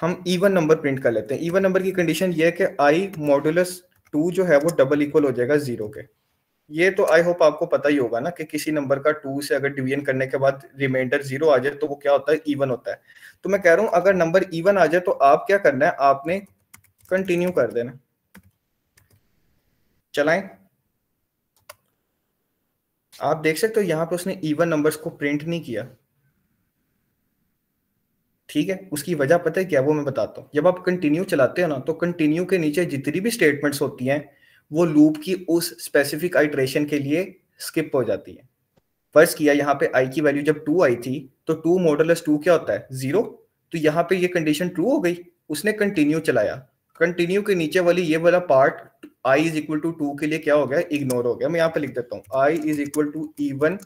हम इवन नंबर प्रिंट कर लेते हैं इवन नंबर की कंडीशन ये है कि आई मॉडुलस टू जो है वो डबल इक्वल हो जाएगा जीरो के ये तो आई होप आपको पता ही होगा ना कि किसी नंबर का टू से अगर डिवीजन करने के बाद रिमाइंडर जीरो आ जाए तो वो क्या होता है इवन होता है तो मैं कह रहा हूं अगर नंबर इवन आ जाए तो आप क्या करना है आपने कंटिन्यू कर देना चलाएं आप देख सकते हो यहाँ पे उसने इवन नंबर्स को प्रिंट नहीं किया ठीक है उसकी वजह पता है क्या वो मैं बताता हूँ जब आप कंटिन्यू चलाते हो ना तो कंटिन्यू के नीचे जितनी भी स्टेटमेंट्स होती हैं वो लूप की उस स्पेसिफिक आइट्रेशन के लिए स्किप हो जाती है फर्स्ट किया यहाँ पे आई की वैल्यू जब टू आई थी तो टू मॉडल टू क्या होता है जीरो तो यहाँ पे ये कंडीशन ट्रू हो गई उसने कंटिन्यू चलाया कंटिन्यू के नीचे वाली ये वाला part I is equal to two के लिए क्या हो गया इग्नोर हो गया मैं यहाँ पे लिख देता हूँ I is equal to even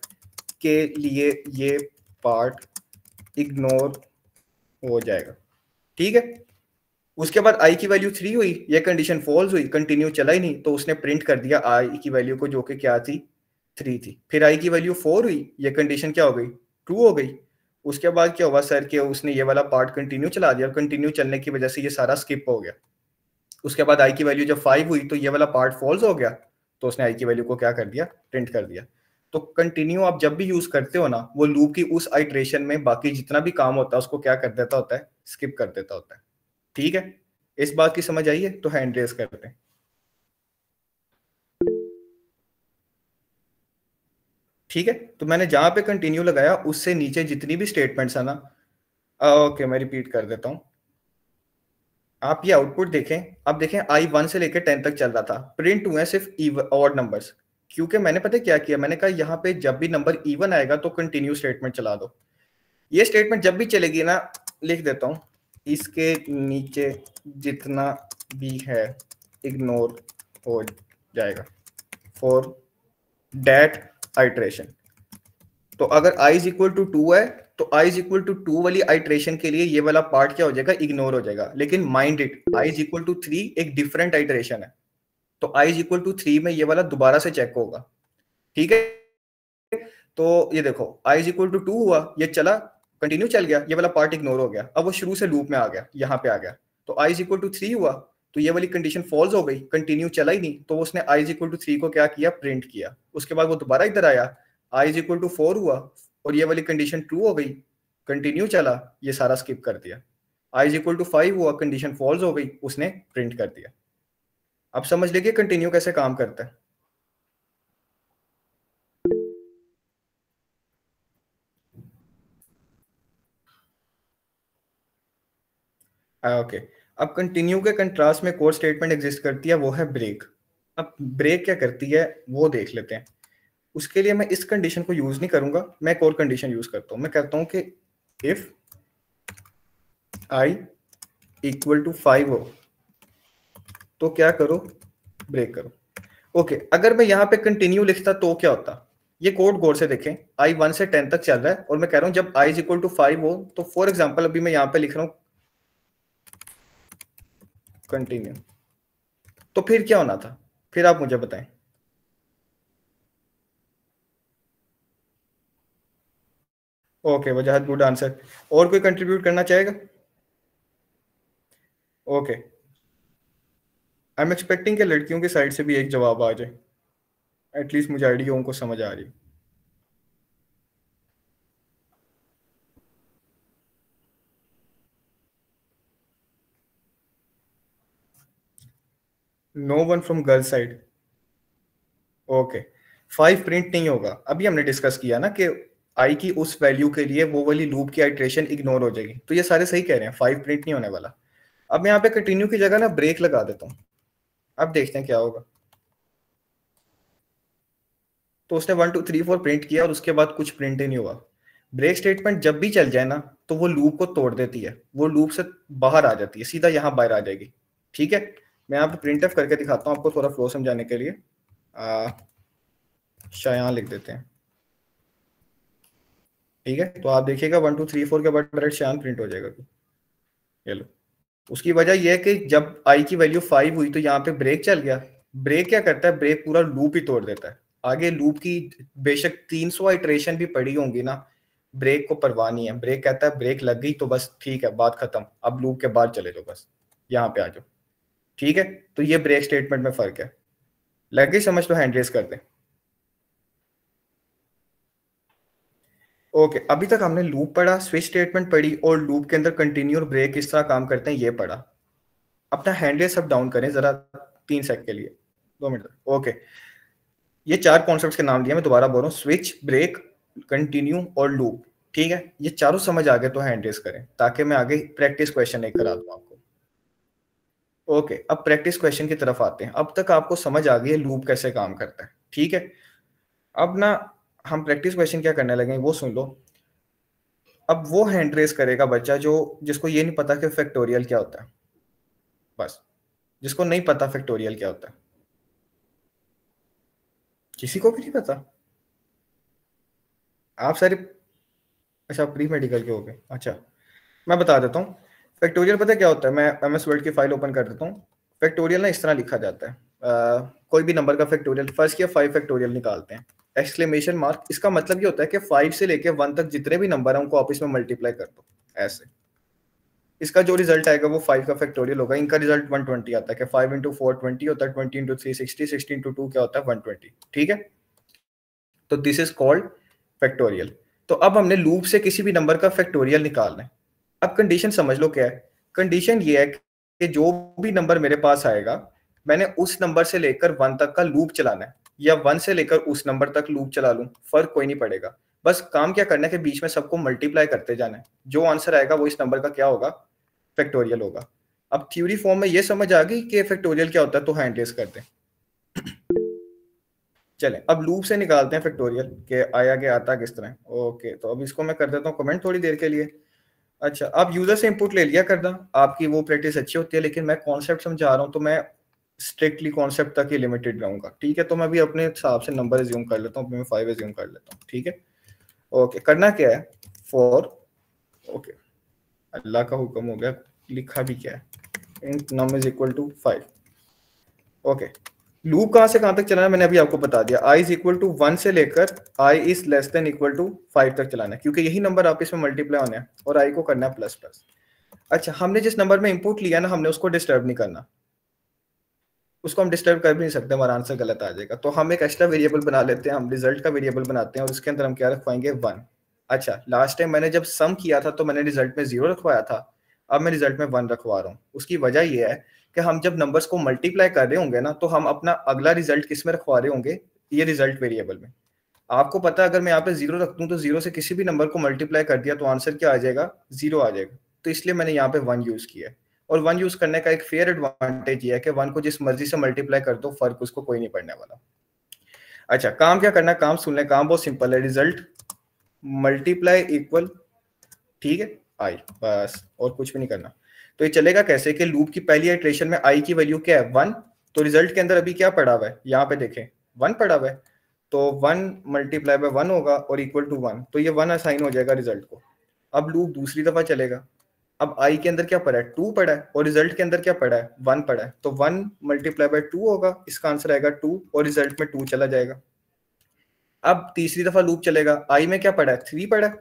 के लिए ये पार्ट इग्नोर हो जाएगा ठीक है उसके बाद आई की वैल्यू थ्री हुई ये कंडीशन फॉल्स हुई कंटिन्यू चला ही नहीं तो उसने प्रिंट कर दिया आई की वैल्यू को जो कि क्या थी थ्री थी फिर आई की वैल्यू फोर हुई ये कंडीशन क्या हो गई टू हो गई उसके बाद क्या हुआ सर कि उसने ये वाला पार्ट कंटिन्यू चला दिया कंटिन्यू चलने की वजह से ये सारा स्किप हो गया उसके बाद आई की वैल्यू जब फाइव हुई तो ये वाला पार्ट फॉल्स हो गया तो उसने आई की वैल्यू को क्या कर दिया प्रिंट कर दिया तो कंटिन्यू आप जब भी यूज करते हो ना वो लूप की उस आइट्रेशन में बाकी जितना भी काम होता है उसको क्या कर देता होता है स्किप कर देता होता है ठीक है इस बात की समझ आई है तो हैंड रेस करते हैं ठीक है तो मैंने जहां पे कंटिन्यू लगाया उससे नीचे जितनी भी स्टेटमेंट्स है ना ओके मैं रिपीट कर देता हूं आप ये आउटपुट देखें आप देखें आई वन से लेकर टेन तक चल रहा था प्रिंट हुए सिर्फ और नंबर्स क्योंकि मैंने पता क्या किया मैंने कहा यहाँ पे जब भी नंबर इवन आएगा तो कंटिन्यू स्टेटमेंट चला दो ये स्टेटमेंट जब भी चलेगी ना लिख देता हूँ इसके नीचे जितना भी है इग्नोर हो जाएगा फॉर डेट आइट्रेशन तो अगर I is equal to two है तो I is equal to two वाली आइट्रेशन के लिए ये वाला पार्ट क्या हो जाएगा इग्नोर हो जाएगा लेकिन mind it I is equal to three एक डिफरेंट आइट्रेशन है तो I is equal to three में ये वाला दोबारा से चेक होगा ठीक है तो ये देखो I is equal to two हुआ ये चला कंटिन्यू चल गया ये वाला पार्ट इग्नोर हो गया अब वो शुरू से लूप में आ गया यहाँ पे आ गया तो I is equal to three हुआ तो ये वाली कंडीशन फॉल्स हो गई कंटिन्यू चला ही नहीं तो उसने I is equal to three को क्या किया प्रिंट किया उसके बाद वो दोबारा इधर आया I is equal to four हुआ और ये वाली कंडीशन ट्रू हो गई कंटिन्यू चला ये सारा स्किप कर दिया I is equal to five हुआ कंडीशन फॉल्स हो गई उसने प्रिंट कर दिया अब समझ लीजिए कंटिन्यू कैसे काम करता है ओके हाँ, okay. अब कंटिन्यू के कंट्रास्ट में कोर स्टेटमेंट एग्जिस्ट करती है वो है ब्रेक अब ब्रेक क्या करती है वो देख लेते हैं उसके लिए मैं इस कंडीशन को यूज नहीं करूंगा मैं एक और कंडीशन यूज करता हूं मैं कहता हूं कि if I equal to five हो तो क्या करो ब्रेक करो ओके okay, अगर मैं यहां पे कंटिन्यू लिखता तो क्या होता ये कोड गौर से देखें आई वन से टेन तक चल रहा है और मैं कह रहा हूं जब I is equal to five हो तो फॉर एग्जाम्पल अभी मैं यहां पर लिख रहा हूं कंटिन्यू तो फिर क्या होना था फिर आप मुझे बताएं ओके वजाहत गुड आंसर और कोई कंट्रीब्यूट करना चाहेगा ओके आई एम एक्सपेक्टिंग कि लड़कियों के साइड से भी एक जवाब आ जाए एटलीस्ट मुझे आइडियो को समझ आ रही no one from girl side okay five print नहीं होगा अभी हमने डिस्कस किया ना कि आई की उस वैल्यू के लिए वो वाली लूप की आइट्रेशन इग्नोर हो जाएगी तो ये सारे सही कह रहे हैं फाइव प्रिंट नहीं होने वाला अब मैं यहाँ पे कंटिन्यू की जगह ना ब्रेक लगा देता हूँ अब देखते हैं क्या होगा तो उसने one two three four print किया और उसके बाद कुछ प्रिंट ही नहीं हुआ ब्रेक स्टेटमेंट जब भी चल जाए ना तो वो लूप को तोड़ देती है वो लूप से बाहर आ जाती है सीधा यहाँ बाहर आ जाएगी ठीक है मैं यहाँ पे प्रिंट ऑफ करके दिखाता हूँ आपको थोड़ा फ्लो समझाने के लिए शायद लिख देते हैं ठीक है तो आप देखिएगा वन टू थ्री फोर के बाद डायरेक्ट श्याम प्रिंट हो जाएगा ये लो उसकी वजह यह है कि जब आई की वैल्यू फाइव हुई तो यहाँ पे ब्रेक चल गया ब्रेक क्या करता है ब्रेक पूरा लूप ही तोड़ देता है आगे लूप की बेशक 300 आइट्रेशन भी पड़ी होंगी ना ब्रेक को परवाह नहीं है ब्रेक कहता है ब्रेक लग गई तो बस ठीक है बात खत्म अब लूप के बाद चले जाओ बस यहाँ पे आ जाओ ठीक है तो ये ब्रेक स्टेटमेंट में फर्क है लग गई समझ लो हैंड रेस कर दें ओके okay, अभी तक हमने लूप पढ़ा स्विच स्टेटमेंट पढ़ी और लूप के अंदर कंटिन्यू और ब्रेक किस तरह काम करते हैं ये पढ़ा अपना हैंड रेस अब डाउन करें जरा तीन सेकंड के लिए दो मिनट ओके okay. ये चार कॉन्सेप्ट के नाम लिए मैं दोबारा बोल रहा हूँ स्विच ब्रेक कंटिन्यू और लूप ठीक है ये चारों समझ आ गए तो हैंड रेस करें ताकि मैं आगे प्रैक्टिस क्वेश्चन एक करा दूँ आपको ओके okay, अब प्रैक्टिस क्वेश्चन की तरफ आते हैं अब तक आपको समझ आ गई है लूप कैसे काम करता है ठीक है अब ना हम प्रैक्टिस क्वेश्चन क्या करने लगे वो सुन लो अब वो हैंड रेस करेगा बच्चा जो जिसको ये नहीं पता कि फैक्टोरियल क्या होता है बस जिसको नहीं पता फैक्टोरियल क्या होता है किसी को भी नहीं पता आप सारे अच्छा प्री मेडिकल के हो गए अच्छा मैं बता देता हूँ फैक्टोरियल पता क्या होता है मैं एम एस वर्ल्ड की फाइल ओपन कर देता हूँ फैक्टोरियल ना इस तरह लिखा जाता है आ, कोई भी नंबर का फैक्टोरियल फर्स्ट या फाइव फैक्टोरियल निकालते हैं एक्सक्लेमेशन मार्क इसका मतलब ये होता है कि फाइव से लेके वन तक जितने भी नंबर है उनको आपस में मल्टीप्लाई कर दो ऐसे इसका जो रिजल्ट आएगा वो फाइव का फैक्टोरियल होगा इनका रिजल्ट ट्वेंटी आता है कि फाइव इंटू फोर ट्वेंटी होता है twenty into three sixty sixty into two क्या होता है ट्वेंटी ठीक है तो दिस इज कॉल्ड फैक्टोरियल तो अब हमने लूप से किसी भी नंबर का फैक्टोरियल निकालना है अब कंडीशन समझ लो क्या है कंडीशन ये है कि जो भी नंबर मेरे पास आएगा मैंने उस नंबर से लेकर वन तक का लूप चलाना है या वन से लेकर उस नंबर तक लूप चला लूँ फर्क कोई नहीं पड़ेगा बस काम क्या करना है कि बीच में सबको मल्टीप्लाई करते जाना है जो आंसर आएगा वो इस नंबर का क्या होगा फैक्टोरियल होगा अब थ्योरी फॉर्म में ये समझ आ गई कि फैक्टोरियल क्या होता है तो हैंड रेस करते हैं चले अब लूप से निकालते हैं फैक्टोरियल के आया के आता किस तरह ओके तो अब इसको मैं कर देता हूँ कमेंट थोड़ी देर के लिए अच्छा आप यूजर से इनपुट ले लिया कर दा आपकी वो प्रैक्टिस अच्छी होती है लेकिन मैं कॉन्सेप्ट समझा रहा हूँ तो मैं स्ट्रिक्टली कॉन्सेप्ट तक ही लिमिटेड रहूंगा ठीक है तो मैं भी अपने हिसाब से नंबर एज्यूम कर लेता हूँ फाइव एज्यूम कर लेता हूँ ठीक है ओके करना क्या है फॉर ओके अल्लाह का हुक्म हो गया लिखा भी क्या है int num is equal to five okay loop कहाँ से कहाँ तक चलाना है मैंने अभी आपको बता दिया I is equal to one से लेकर I is less than equal to five तक चलाना है क्योंकि यही नंबर आप इसमें मल्टीप्लाई होना है और आई को करना है प्लस प्लस अच्छा हमने जिस नंबर में इनपुट लिया ना हमने उसको डिस्टर्ब नहीं करना उसको हम डिस्टर्ब कर भी नहीं सकते हमारा आंसर गलत आ जाएगा तो हम एक एक्स्ट्रा वेरिएबल बना लेते हैं हम रिजल्ट का वेरिएबल बनाते हैं और उसके अंदर हम क्या रखवाएंगे वन अच्छा लास्ट टाइम मैंने जब सम किया था तो मैंने रिजल्ट में जीरो रखवाया था अब मैं रिजल्ट में वन रखवा रहा हूँ उसकी वजह यह है कि हम जब नंबर्स को मल्टीप्लाई कर रहे होंगे ना तो हम अपना अगला रिजल्ट किस में रखवा रहे होंगे ये रिजल्ट वेरिएबल में आपको पता अगर मैं यहाँ पे जीरो रख दूँ तो जीरो से किसी भी नंबर को मल्टीप्लाई कर दिया तो आंसर क्या आ जाएगा जीरो आ जाएगा तो इसलिए मैंने यहाँ पे वन यूज किया है और वन यूज करने का एक फेयर एडवांटेज ये है कि वन को जिस मर्जी से मल्टीप्लाई कर दो फर्क उसको कोई नहीं पड़ने वाला अच्छा काम क्या करना काम सुन लें काम बहुत सिंपल है रिजल्ट मल्टीप्लाई इक्वल ठीक है आई बस और कुछ भी नहीं करना तो ये चलेगा कैसे कि लूप की पहली इटरेशन में आई की वैल्यू क्या है वन तो रिजल्ट के अंदर अभी क्या पड़ा हुआ है यहाँ पे देखें वन पड़ा हुआ है तो वन मल्टीप्लाई बाय वन होगा और इक्वल टू वन तो ये वन असाइन हो जाएगा रिजल्ट को अब लूप दूसरी दफा चलेगा अब आई के अंदर क्या पड़ा है टू पड़ा है और रिजल्ट के अंदर क्या पड़ा है वन पड़ा है तो वन मल्टीप्लाई बाय टू होगा इसका आंसर आएगा टू और रिजल्ट में टू चला जाएगा अब तीसरी दफा लूप चलेगा आई में क्या पड़ा है थ्री पड़ा है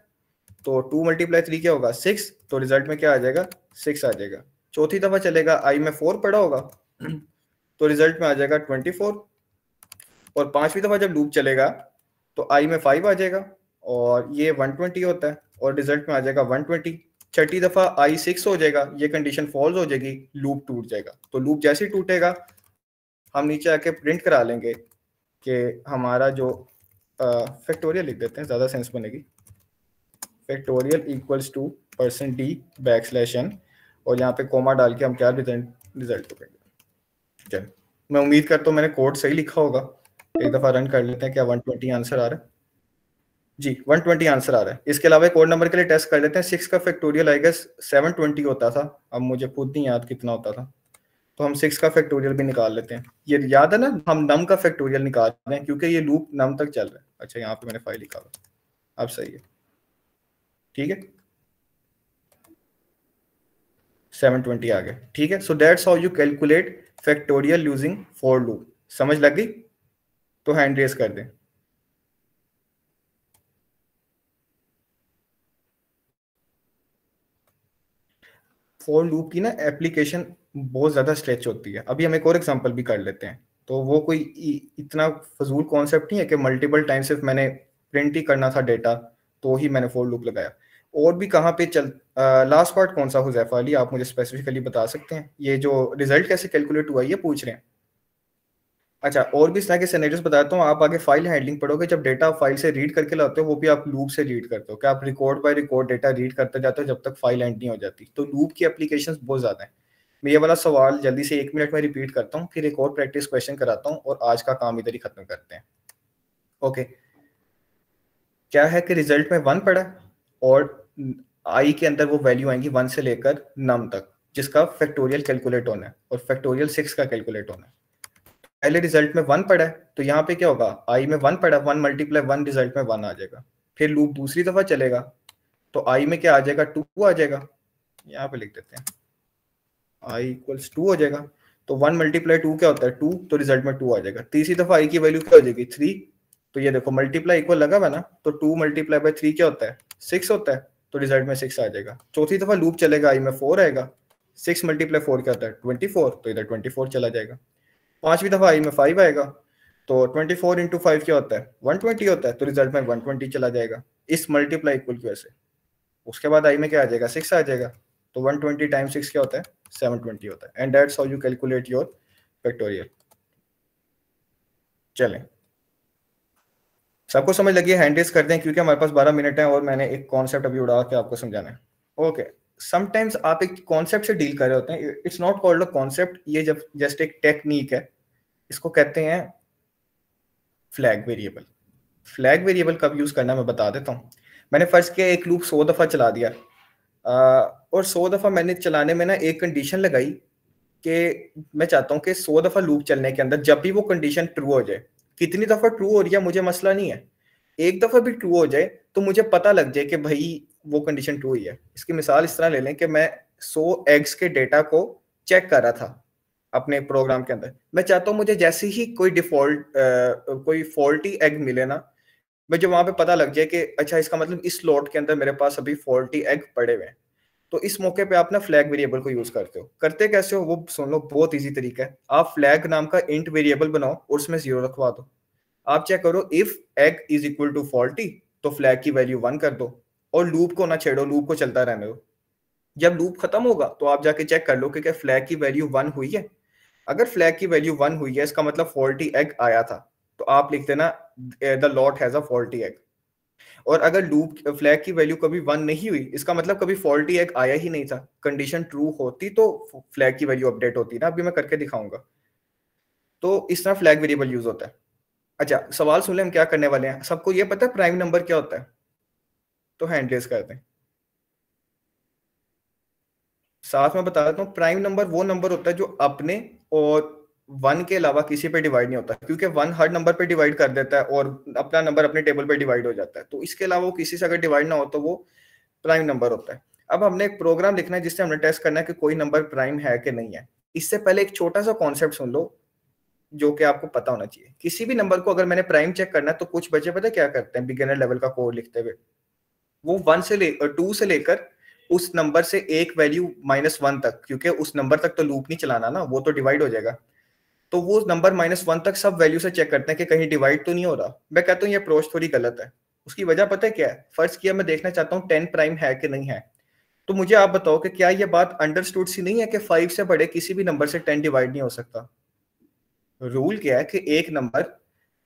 तो टू मल्टीप्लाई थ्री क्या होगा सिक्स तो रिजल्ट में क्या आ जाएगा सिक्स आ जाएगा चौथी दफा चलेगा आई में फोर पड़ा होगा [CLEARS THROAT] तो रिजल्ट में आ जाएगा ट्वेंटी फोर और पांचवी दफा जब लूप चलेगा तो आई में फाइव आ जाएगा और ये वन ट्वेंटी होता है और रिजल्ट में आ जाएगा वन ट्वेंटी छठी दफा आई सिक्स हो जाएगा ये कंडीशन फॉल्स हो जाएगी लूप टूट जाएगा तो लूप जैसे टूटेगा हम नीचे आके प्रिंट करा लेंगे कि हमारा जो फैक्टोरियल लिख देते हैं ज़्यादा सेंस बनेगी factorial equals to percent D backslash N और यहाँ पे कोमा डाल के हम क्या रिजल्ट रिजल्ट करेंगे चल मैं उम्मीद करता हूँ मैंने कोड सही लिखा होगा एक दफ़ा रन कर लेते हैं क्या 120 आंसर आ रहा है जी 120 आंसर आ रहा है इसके अलावा एक और नंबर के लिए टेस्ट कर लेते हैं सिक्स का factorial I guess seven twenty होता था अब मुझे खुद नहीं याद कितना होता था तो हम सिक्स का फैक्टोरियल भी निकाल लेते हैं ये याद है ना हम नम का फैक्टोरियल निकाल रहे हैं क्योंकि ये लूप नम तक चल रहा है अच्छा यहाँ पे मैंने फाइल लिखा हुआ अब सही है ठीक है सेवन ट्वेंटी आ गए ठीक है so that's how you calculate factorial using for loop समझ लग गई तो हैंड रेस कर दें फॉर लूप की ना एप्लीकेशन बहुत ज्यादा स्ट्रेच होती है अभी हम एक और एग्जाम्पल भी कर लेते हैं तो वो कोई इतना फजूल कॉन्सेप्ट नहीं है कि मल्टीपल टाइम सिर्फ मैंने प्रिंट ही करना था डेटा तो ही मैंने फोर लूप लगाया और भी कहाँ पे चल लास्ट पार्ट कौन सा हुजैफा अली आप मुझे स्पेसिफिकली बता सकते हैं ये जो रिजल्ट कैसे कैलकुलेट हुआ ये पूछ रहे हैं अच्छा और भी इस तरह के सैनेटर्स बताता हूँ आप आगे फाइल हैंडलिंग पढ़ोगे जब डेटा आप फाइल से रीड करके लाते हो वो भी आप लूप से रीड करते हो क्या आप record by record data read करते जाते हो जब तक फाइल एंड नहीं हो जाती तो लूप की एप्लीकेशन बहुत ज़्यादा है मैं ये वाला सवाल जल्दी से एक मिनट में रिपीट करता हूँ फिर एक और प्रैक्टिस क्वेश्चन कराता हूँ और आज का काम इधर ही खत्म करते हैं ओके क्या है कि रिजल्ट में वन पड़ा और आई के अंदर वो वैल्यू आएंगी वन से लेकर नम तक जिसका फैक्टोरियल कैलकुलेट होना है और फैक्टोरियल सिक्स का कैलकुलेट होना है पहले रिजल्ट में वन पड़ा है तो यहाँ पे क्या होगा आई में वन पड़ा वन मल्टीप्लाई वन रिजल्ट में वन आ जाएगा फिर लूप दूसरी दफा चलेगा तो आई में क्या आ जाएगा टू आ जाएगा यहाँ पे लिख देते हैं आई इक्वल्स टू हो जाएगा तो वन मल्टीप्लाई टू क्या होता है टू तो रिजल्ट में टू आ जाएगा तीसरी दफा आई की वैल्यू क्या हो जाएगी थ्री तो ये देखो मल्टीप्लाई इक्वल लगा हुआ ना तो टू मल्टीप्लाई बाई थ्री क्या होता है सिक्स होता है तो रिजल्ट में सिक्स आ जाएगा चौथी दफा लूप चलेगा आई में फोर आएगा सिक्स मल्टीप्लाई फोर क्या होता है ट्वेंटी फोर तो इधर ट्वेंटी फोर चला जाएगा पांचवी दफा आई में फाइव आएगा तो ट्वेंटी फोर इंटू फाइव क्या होता है वन ट्वेंटी होता है तो रिजल्ट में वन ट्वेंटी चला जाएगा इस मल्टीप्लाई इक्वल की वजह से उसके बाद आई में क्या आ जाएगा सिक्स आ जाएगा तो वन ट्वेंटी टाइम सिक्स क्या होता है सेवन ट्वेंटी होता है and that's how you calculate your factorial चले सबको समझ लगी है हैंड रेस करते हैं क्योंकि हमारे पास 12 मिनट है और मैंने एक कॉन्सेप्ट अभी उड़ा के आपको समझाना है ओके okay. समटाइम्स आप एक कॉन्सेप्ट से डील कर रहे होते हैं it's not called a concept ये जब जस्ट एक टेक्निक है इसको कहते हैं फ्लैग वेरिएबल फ्लैग वेरिएबल कब यूज करना मैं बता देता हूँ मैंने फर्ज किया एक लूप सौ दफ़ा चला दिया आ, और सौ दफ़ा मैंने चलाने में ना एक कंडीशन लगाई कि मैं चाहता हूँ कि सौ दफ़ा लूप चलने के अंदर जब भी वो कंडीशन ट्रू हो जाए कितनी दफ़ा ट्रू हो रही है मुझे मसला नहीं है एक दफ़ा भी ट्रू हो जाए तो मुझे पता लग जाए कि भाई वो कंडीशन टू ही है इसकी मिसाल इस तरह ले लें कि मैं सो एग्स के डेटा को चेक कर रहा था अपने प्रोग्राम के अंदर मैं चाहता हूँ मुझे जैसे ही कोई डिफॉल्ट कोई फॉल्टी एग मिले ना मुझे वहां पे पता लग जाए कि अच्छा इसका मतलब इस लॉट के अंदर मेरे पास अभी फॉल्टी एग पड़े हुए हैं तो इस मौके पे आप ना फ्लैग वेरिएबल को यूज करते हो करते कैसे हो वो सुन लो बहुत इजी तरीका है आप फ्लैग नाम का इंट वेरिएबल बनाओ और उसमें जीरो रखवा दो आप चेक करो if egg is equal to faulty तो फ्लैग की वैल्यू वन कर दो और लूप को ना छेड़ो लूप को चलता रहने दो जब लूप खत्म होगा तो आप जाके चेक कर लो कि क्या फ्लैग की वैल्यू वन हुई है अगर फ्लैग की वैल्यू वन हुई है इसका मतलब फॉल्टी एग आया था तो आप लिख देना the lot has a faulty egg और अगर लूप फ्लैग की वैल्यू कभी वन नहीं हुई इसका मतलब कभी फॉल्टी एग आया ही नहीं था कंडीशन ट्रू होती तो फ्लैग की वैल्यू अपडेट होती ना अभी मैं करके दिखाऊंगा तो इस तरह फ्लैग वेरिएबल यूज होता है अच्छा सवाल सुन ले हम क्या करने वाले हैं सबको ये पता है प्राइम नंबर क्या होता है तो हैंडलेस कर दें साथ में बता देता हूँ प्राइम नंबर वो नंबर होता है जो अपने और वन के अलावा किसी पे डिवाइड नहीं होता क्योंकि वन हर नंबर पे डिवाइड कर देता है और अपना नंबर अपने टेबल पे डिवाइड हो जाता है तो इसके अलावा वो किसी से अगर डिवाइड ना हो तो वो प्राइम नंबर होता है अब हमने एक प्रोग्राम लिखना है जिससे हमने टेस्ट करना है कि कोई नंबर प्राइम है कि नहीं है इससे पहले एक छोटा सा कॉन्सेप्ट सुन लो जो कि आपको पता होना चाहिए किसी भी नंबर को अगर मैंने प्राइम चेक करना है तो कुछ बच्चे पता क्या करते हैं बिगिनर लेवल का कोड लिखते हुए वो वन से ले टू से लेकर उस नंबर से एक वैल्यू माइनस वन तक क्योंकि उस नंबर तक तो लूप नहीं चलाना ना वो तो डिवाइड हो जाएगा तो वो नंबर माइनस वन तक सब वैल्यू से चेक करते हैं कि कहीं डिवाइड तो नहीं हो रहा मैं कहता हूँ ये अप्रोच थोड़ी गलत है उसकी वजह पता है क्या है फर्ज किया मैं देखना चाहता हूँ टेन प्राइम है कि नहीं है तो मुझे आप बताओ कि क्या ये बात अंडरस्टूड सी नहीं है कि फाइव से बड़े किसी भी नंबर से टेन डिवाइड नहीं हो सकता रूल क्या है कि एक नंबर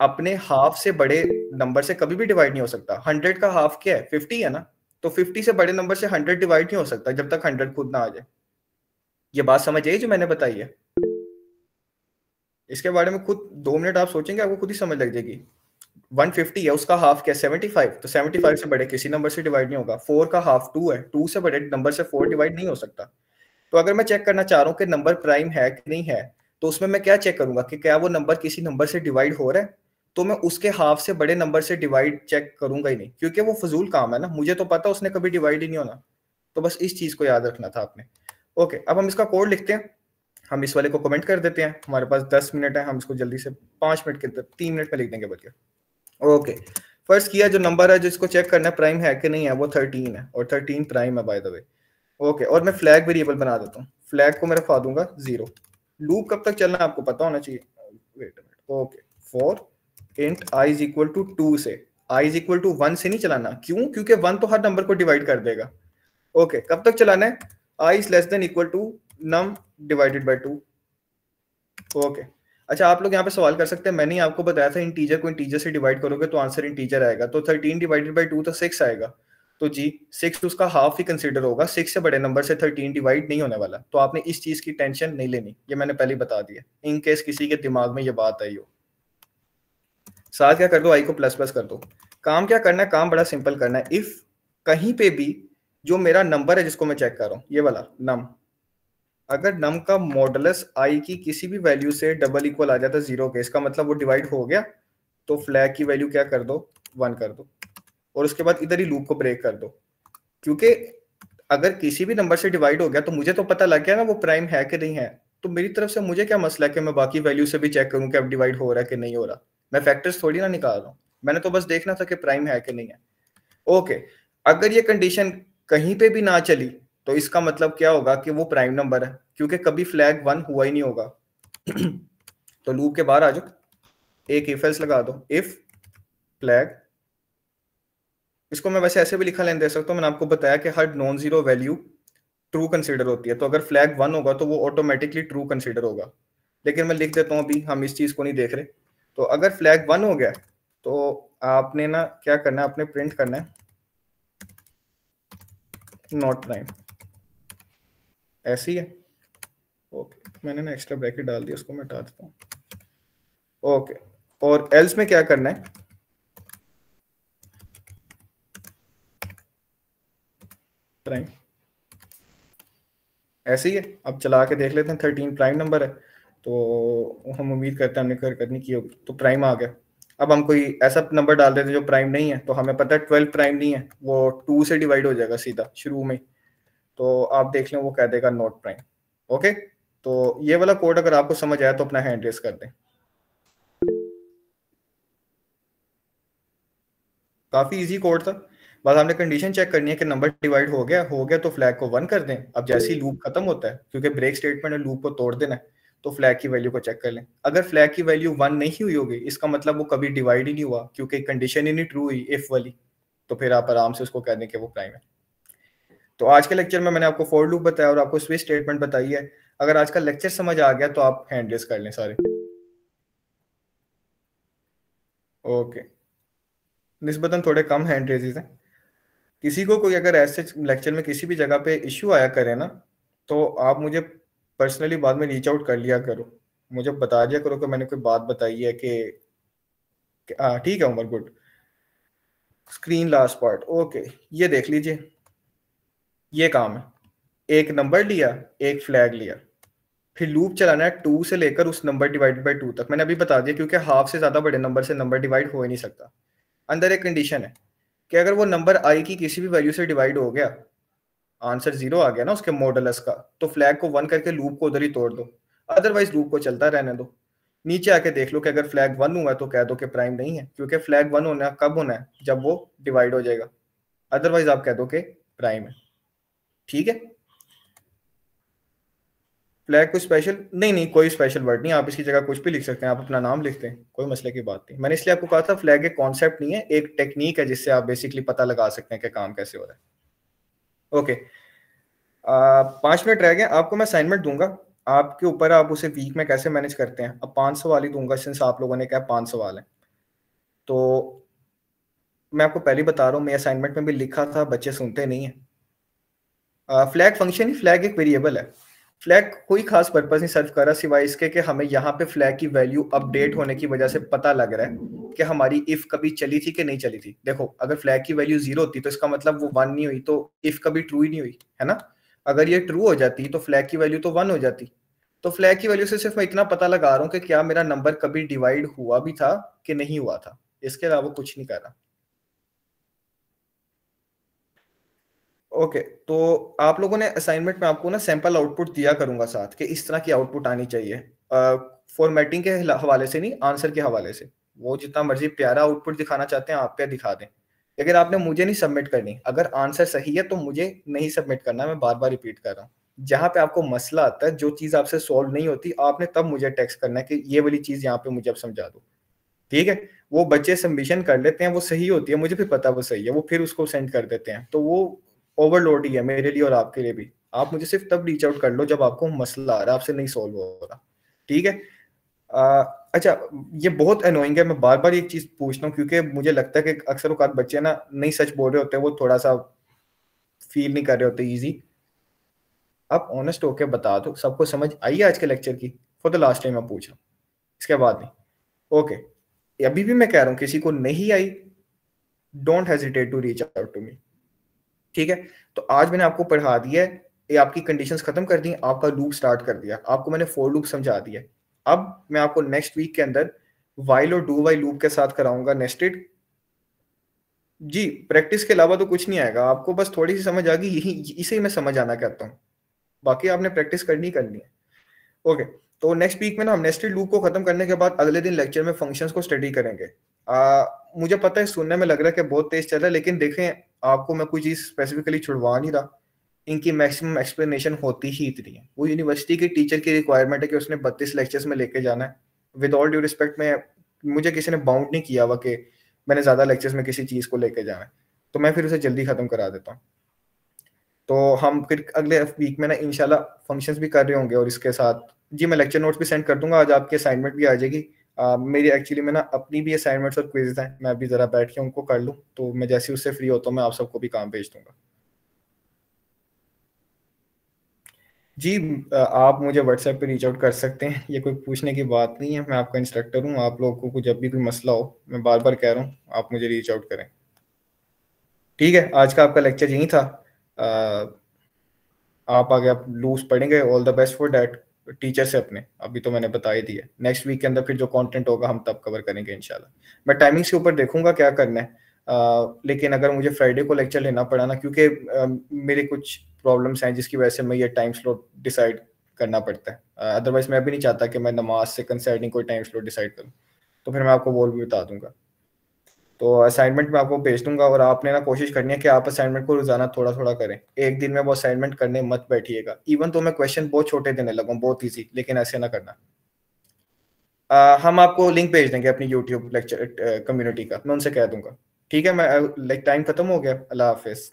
अपने हाफ से बड़े नंबर से कभी भी डिवाइड नहीं हो सकता हंड्रेड का हाफ क्या है फिफ्टी है ना तो फिफ्टी से बड़े नंबर से हंड्रेड डिवाइड नहीं हो सकता जब तक हंड्रेड खुद ना आ जाए ये बात समझ आई जो मैंने बताई है इसके बारे में खुद दो मिनट आप सोचेंगे आपको खुद ही समझ लग जाएगी 150 है उसका हाफ क्या 75 तो 75 से बड़े किसी नंबर से डिवाइड नहीं होगा फोर का हाफ टू है टू से बड़े नंबर से फोर डिवाइड नहीं हो सकता तो अगर मैं चेक करना चाह रहा हूँ कि नंबर प्राइम है कि नहीं है तो उसमें मैं क्या चेक करूंगा कि क्या वो नंबर किसी नंबर से डिवाइड हो रहा है तो मैं उसके हाफ से बड़े नंबर से डिवाइड चेक करूंगा ही नहीं क्योंकि वो फजूल काम है ना मुझे तो पता उसने कभी डिवाइड ही नहीं होना तो बस इस चीज को याद रखना था आपने ओके अब हम इसका कोड लिखते हैं हम इस वाले को कमेंट कर देते हैं हमारे पास दस मिनट है हम इसको जल्दी से पांच मिनट के तीन मिनट में लिख देंगे बल्कि ओके फर्स्ट किया जो नंबर है जो इसको चेक करना है प्राइम है कि नहीं है वो थर्टीन है और थर्टीन प्राइम है बाय द वे ओके और मैं फ्लैग वेरिएबल बना देता हूँ फ्लैग को मैं रखा दूंगा जीरो लूप कब तक चलना है आपको पता होना चाहिए wait okay for int I is equal to two से I is equal to one से नहीं चलाना क्यों क्योंकि वन तो हर नंबर को डिवाइड कर देगा ओके okay, कब तक चलाना है I is less than equal to num divided by two okay अच्छा आप लोग यहाँ पे सवाल कर सकते हैं मैंने आपको बताया था इंटीजर को इंटीजर से डिवाइड करोगे तो आंसर इंटीजर आएगा तो थर्टीन डिवाइडेड बाई टू तो सिक्स आएगा तो जी सिक्स उसका हाफ ही कंसिडर होगा सिक्स से बड़े नंबर से थर्टीन डिवाइड नहीं होने वाला तो आपने इस चीज की टेंशन नहीं लेनी ये मैंने पहले बता दिया इन केस किसी के दिमाग में ये बात आई हो साथ क्या कर दो आई को प्लस प्लस कर दो काम क्या करना है काम बड़ा सिंपल करना है इफ कहीं पे भी जो मेरा नंबर है जिसको मैं चेक कर रहा हूँ ये वाला नम अगर नम का मॉडलस आई की किसी भी वैल्यू से डबल इक्वल आ जाता है जीरो के इसका मतलब वो डिवाइड हो गया तो फ्लैग की वैल्यू क्या कर दो वन कर दो और उसके बाद इधर ही लूप को ब्रेक कर दो क्योंकि अगर किसी भी नंबर से डिवाइड हो गया तो मुझे तो पता लग गया ना वो प्राइम है कि नहीं है तो मेरी तरफ से मुझे क्या मसला है कि मैं बाकी वैल्यू से भी चेक करूं कि अब डिवाइड हो रहा है कि नहीं हो रहा मैं फैक्टर्स थोड़ी ना निकाल रहा हूँ मैंने तो बस देखना था कि प्राइम है कि नहीं है ओके अगर ये कंडीशन कहीं पे भी ना चली तो इसका मतलब क्या होगा कि वो प्राइम नंबर है क्योंकि कभी फ्लैग वन हुआ ही नहीं होगा तो लूप के बाहर आ जाओ एक इफ एल्स लगा दो इफ फ्लैग इसको मैं वैसे ऐसे भी लिखा लेने दे सकता हूँ मैंने आपको बताया कि हर non zero value true consider होती है तो अगर फ्लैग वन होगा तो वो ऑटोमेटिकली ट्रू कंसिडर होगा लेकिन मैं लिख देता हूँ अभी हम इस चीज को नहीं देख रहे तो अगर फ्लैग वन हो गया तो आपने ना क्या करना है आपने प्रिंट करना है नॉट नाइन ऐसी है ओके मैंने ना एक्स्ट्रा ब्रैकेट डाल दिया उसको मैं हटा देता हूँ ओके और एल्स में क्या करना है प्राइम ऐसे ही है अब चला के देख लेते हैं थर्टीन प्राइम नंबर है तो हम उम्मीद करते हैं हमने कर करनी की होगी तो प्राइम आ गया अब हम कोई ऐसा नंबर डाल देते जो प्राइम नहीं है तो हमें पता है ट्वेल्व प्राइम नहीं है वो टू से डिवाइड हो जाएगा सीधा शुरू में तो आप देख लें वो कह देगा नॉट प्राइम ओके तो ये वाला कोड अगर आपको समझ आया तो अपना हैंड रेस कर दें काफी इजी कोड था बस हमने कंडीशन चेक करनी है कि नंबर डिवाइड हो गया हो गया तो फ्लैग को वन कर दें अब जैसे ही लूप खत्म होता है क्योंकि ब्रेक स्टेटमेंट है लूप को तोड़ देना है तो फ्लैग की वैल्यू को चेक कर लें अगर फ्लैग की वैल्यू वन नहीं हुई होगी इसका मतलब वो कभी डिवाइड ही नहीं हुआ क्योंकि कंडीशन ही नहीं ट्रू हुई इफ वाली तो फिर आप आराम से उसको कह दें कि वो प्राइम है तो आज के लेक्चर में मैंने आपको फोर लूप बताया और आपको स्विच स्टेटमेंट बताई है अगर आज का लेक्चर समझ आ गया तो आप हैंडलेस कर लें सारे ओके निस्बतन थोड़े कम हैंड रेजेज हैं किसी को कोई अगर ऐसे लेक्चर में किसी भी जगह पे इश्यू आया करे ना तो आप मुझे पर्सनली बाद में रीच आउट कर लिया करो मुझे बता दिया करो कि मैंने कोई बात बताई है कि ठीक है उमर good screen last part okay ये देख लीजिए ये काम है एक नंबर लिया एक फ्लैग लिया फिर लूप चलाना है टू से लेकर उस नंबर डिवाइड बाई टू तक मैंने अभी बता दिया क्योंकि हाफ से ज्यादा बड़े नंबर से नंबर डिवाइड हो ही नहीं सकता अंदर एक कंडीशन है कि अगर वो नंबर आई की किसी भी वैल्यू से डिवाइड हो गया आंसर जीरो आ गया ना उसके मॉडलस का तो फ्लैग को वन करके लूप को उधर ही तोड़ दो अदरवाइज लूप को चलता रहने दो नीचे आके देख लो कि अगर फ्लैग वन हुआ है तो कह दो कि प्राइम नहीं है क्योंकि फ्लैग वन होना कब होना है जब वो डिवाइड हो जाएगा अदरवाइज आप कह दो कि प्राइम है ठीक है फ्लैग कोई स्पेशल नहीं नहीं कोई स्पेशल वर्ड नहीं आप इसकी जगह कुछ भी लिख सकते हैं आप अपना नाम लिखते हैं कोई मसले की बात नहीं मैंने इसलिए आपको कहा था फ्लैग एक कॉन्सेप्ट नहीं है एक टेक्निक है जिससे आप बेसिकली पता लगा सकते हैं कि काम कैसे हो रहा है ओके uh, पाँच मिनट रह गए आपको मैं असाइनमेंट दूंगा आपके ऊपर आप उसे वीक में कैसे मैनेज करते हैं अब पाँच सवाल ही दूंगा सिंस आप लोगों ने कहा पाँच सवाल हैं तो मैं आपको पहले बता रहा हूँ मैं असाइनमेंट में भी लिखा था बच्चे सुनते नहीं uh, है फ्लैग फंक्शन ही फ्लैग एक वेरिएबल है फ्लैग कोई खास पर्पज नहीं सर्व कर रहा सिवाय इसके कि हमें यहाँ पे फ्लैग की वैल्यू अपडेट होने की वजह से पता लग रहा है कि हमारी इफ कभी चली थी कि नहीं चली थी देखो अगर फ्लैग की वैल्यू जीरो होती तो इसका मतलब वो वन नहीं हुई तो इफ कभी ट्रू ही नहीं हुई है ना अगर ये ट्रू हो जाती तो फ्लैग की वैल्यू तो वन हो जाती तो फ्लैग की वैल्यू से सिर्फ मैं इतना पता लगा रहा हूँ कि क्या मेरा नंबर कभी डिवाइड हुआ भी था कि नहीं हुआ था इसके अलावा कुछ नहीं कर रहा ओके okay, तो आप लोगों ने असाइनमेंट में आपको ना सैंपल आउटपुट दिया करूंगा साथ कि इस तरह की आउटपुट आनी चाहिए फॉर्मेटिंग के हवाले से नहीं आंसर के हवाले से वो जितना मर्जी प्यारा आउटपुट दिखाना चाहते हैं आप पे दिखा दें लेकिन आपने मुझे नहीं सबमिट करनी अगर आंसर सही है तो मुझे नहीं सबमिट करना मैं बार बार रिपीट कर रहा हूँ जहाँ पे आपको मसला आता है जो चीज़ आपसे सॉल्व नहीं होती आपने तब मुझे टेक्स्ट करना है कि ये वाली चीज़ यहाँ पे मुझे अब समझा दो ठीक है वो बच्चे सबमिशन कर लेते हैं वो सही होती है मुझे फिर पता वो सही है वो फिर उसको सेंड कर देते हैं तो वो ओवरलोड ही है मेरे लिए और आपके लिए भी आप मुझे सिर्फ तब रीच आउट कर लो जब आपको मसला आ रहा है आपसे नहीं सॉल्व हो रहा ठीक है अच्छा ये बहुत अनोइंग है मैं बार बार एक चीज पूछता हूँ क्योंकि मुझे लगता है कि अक्सर उकात बच्चे ना नहीं सच बोल रहे होते वो थोड़ा सा फील नहीं कर रहे होते इजी आप ऑनेस्ट होके बता दो सबको समझ आई है आज के लेक्चर की फॉर द लास्ट टाइम मैं पूछ रहा हूँ इसके बाद नहीं ओके अभी भी मैं कह रहा हूँ किसी को नहीं I don't hesitate to reach out to me ठीक है तो आज मैंने आपको पढ़ा दिया है ये आपकी कंडीशंस खत्म कर दी आपका लूप स्टार्ट कर दिया आपको मैंने फोर लूप समझा दिया है अब मैं आपको नेक्स्ट वीक के अंदर वाइल और डू वाई लूप के साथ कराऊंगा नेस्टेड जी प्रैक्टिस के अलावा तो कुछ नहीं आएगा आपको बस थोड़ी सी समझ आगी यही इसे ही मैं समझ आना कहता हूँ बाकी आपने प्रैक्टिस करनी करनी है ओके तो नेक्स्ट वीक में ना हम नेस्टेड लूप को खत्म करने के बाद अगले दिन लेक्चर में फंक्शंस को स्टडी करेंगे आ, मुझे पता है सुनने में लग रहा है कि बहुत तेज चल रहा है लेकिन देखें आपको मैं कोई चीज़ स्पेसिफिकली छुड़वा नहीं रहा इनकी मैक्सिमम एक्सप्लेनेशन होती ही इतनी है वो यूनिवर्सिटी के टीचर की रिक्वायरमेंट है कि उसने बत्तीस लेक्चर्स में लेके जाना है विद ऑल ड्यू रिस्पेक्ट में मुझे किसी ने बाउंड नहीं किया हुआ कि मैंने ज़्यादा लेक्चर्स में किसी चीज़ को लेके जाना है तो मैं फिर उसे जल्दी ख़त्म करा देता हूँ तो हम फिर अगले वीक में ना इनशाला फंक्शंस भी कर रहे होंगे और इसके साथ जी मैं लेक्चर नोट्स भी सेंड कर दूंगा आज आपकी असाइनमेंट भी आ जाएगी आ, मेरी एक्चुअली में ना अपनी भी असाइनमेंट्स और क्विजेज हैं मैं अभी ज़रा बैठ के उनको कर लूँ तो मैं जैसे उससे फ्री होता हूँ मैं आप सबको भी काम भेज दूंगा जी आप मुझे व्हाट्सएप पे रीच आउट कर सकते हैं ये कोई पूछने की बात नहीं है मैं आपका इंस्ट्रक्टर हूँ आप लोगों को जब भी कोई मसला हो मैं बार बार कह रहा हूँ आप मुझे रीच आउट करें ठीक है आज का आपका लेक्चर यही था आप आगे आप लूज पढ़ेंगे all the best for that teacher से अपने अभी तो मैंने बता ही दिया नेक्स्ट वीक के अंदर फिर जो कंटेंट होगा हम तब कवर करेंगे इंशाल्लाह मैं टाइमिंग्स के ऊपर देखूंगा क्या करना है लेकिन अगर मुझे फ्राइडे को लेक्चर लेना पड़ा ना क्योंकि मेरे कुछ प्रॉब्लम्स हैं जिसकी वजह से मैं ये टाइम स्लॉट डिसाइड करना पड़ता है अदरवाइज मैं भी नहीं चाहता कि मैं नमाज से कंसर्निंग कोई टाइम स्लॉट डिसाइड करूँ तो फिर मैं आपको वो भी बता दूंगा तो असाइनमेंट मैं आपको भेज दूंगा और आपने ना कोशिश करनी है कि आप असाइनमेंट को रोजाना थोड़ा थोड़ा करें एक दिन में वो असाइनमेंट करने मत बैठिएगा इवन तो मैं क्वेश्चन बहुत छोटे देने लगा बहुत ईजी लेकिन ऐसे ना करना आ, हम आपको लिंक भेज देंगे अपनी यूट्यूब लेक्चर कम्युनिटी का मैं उनसे कह दूंगा ठीक है मैं लाइक टाइम खत्म हो गया अल्लाह हाफिज़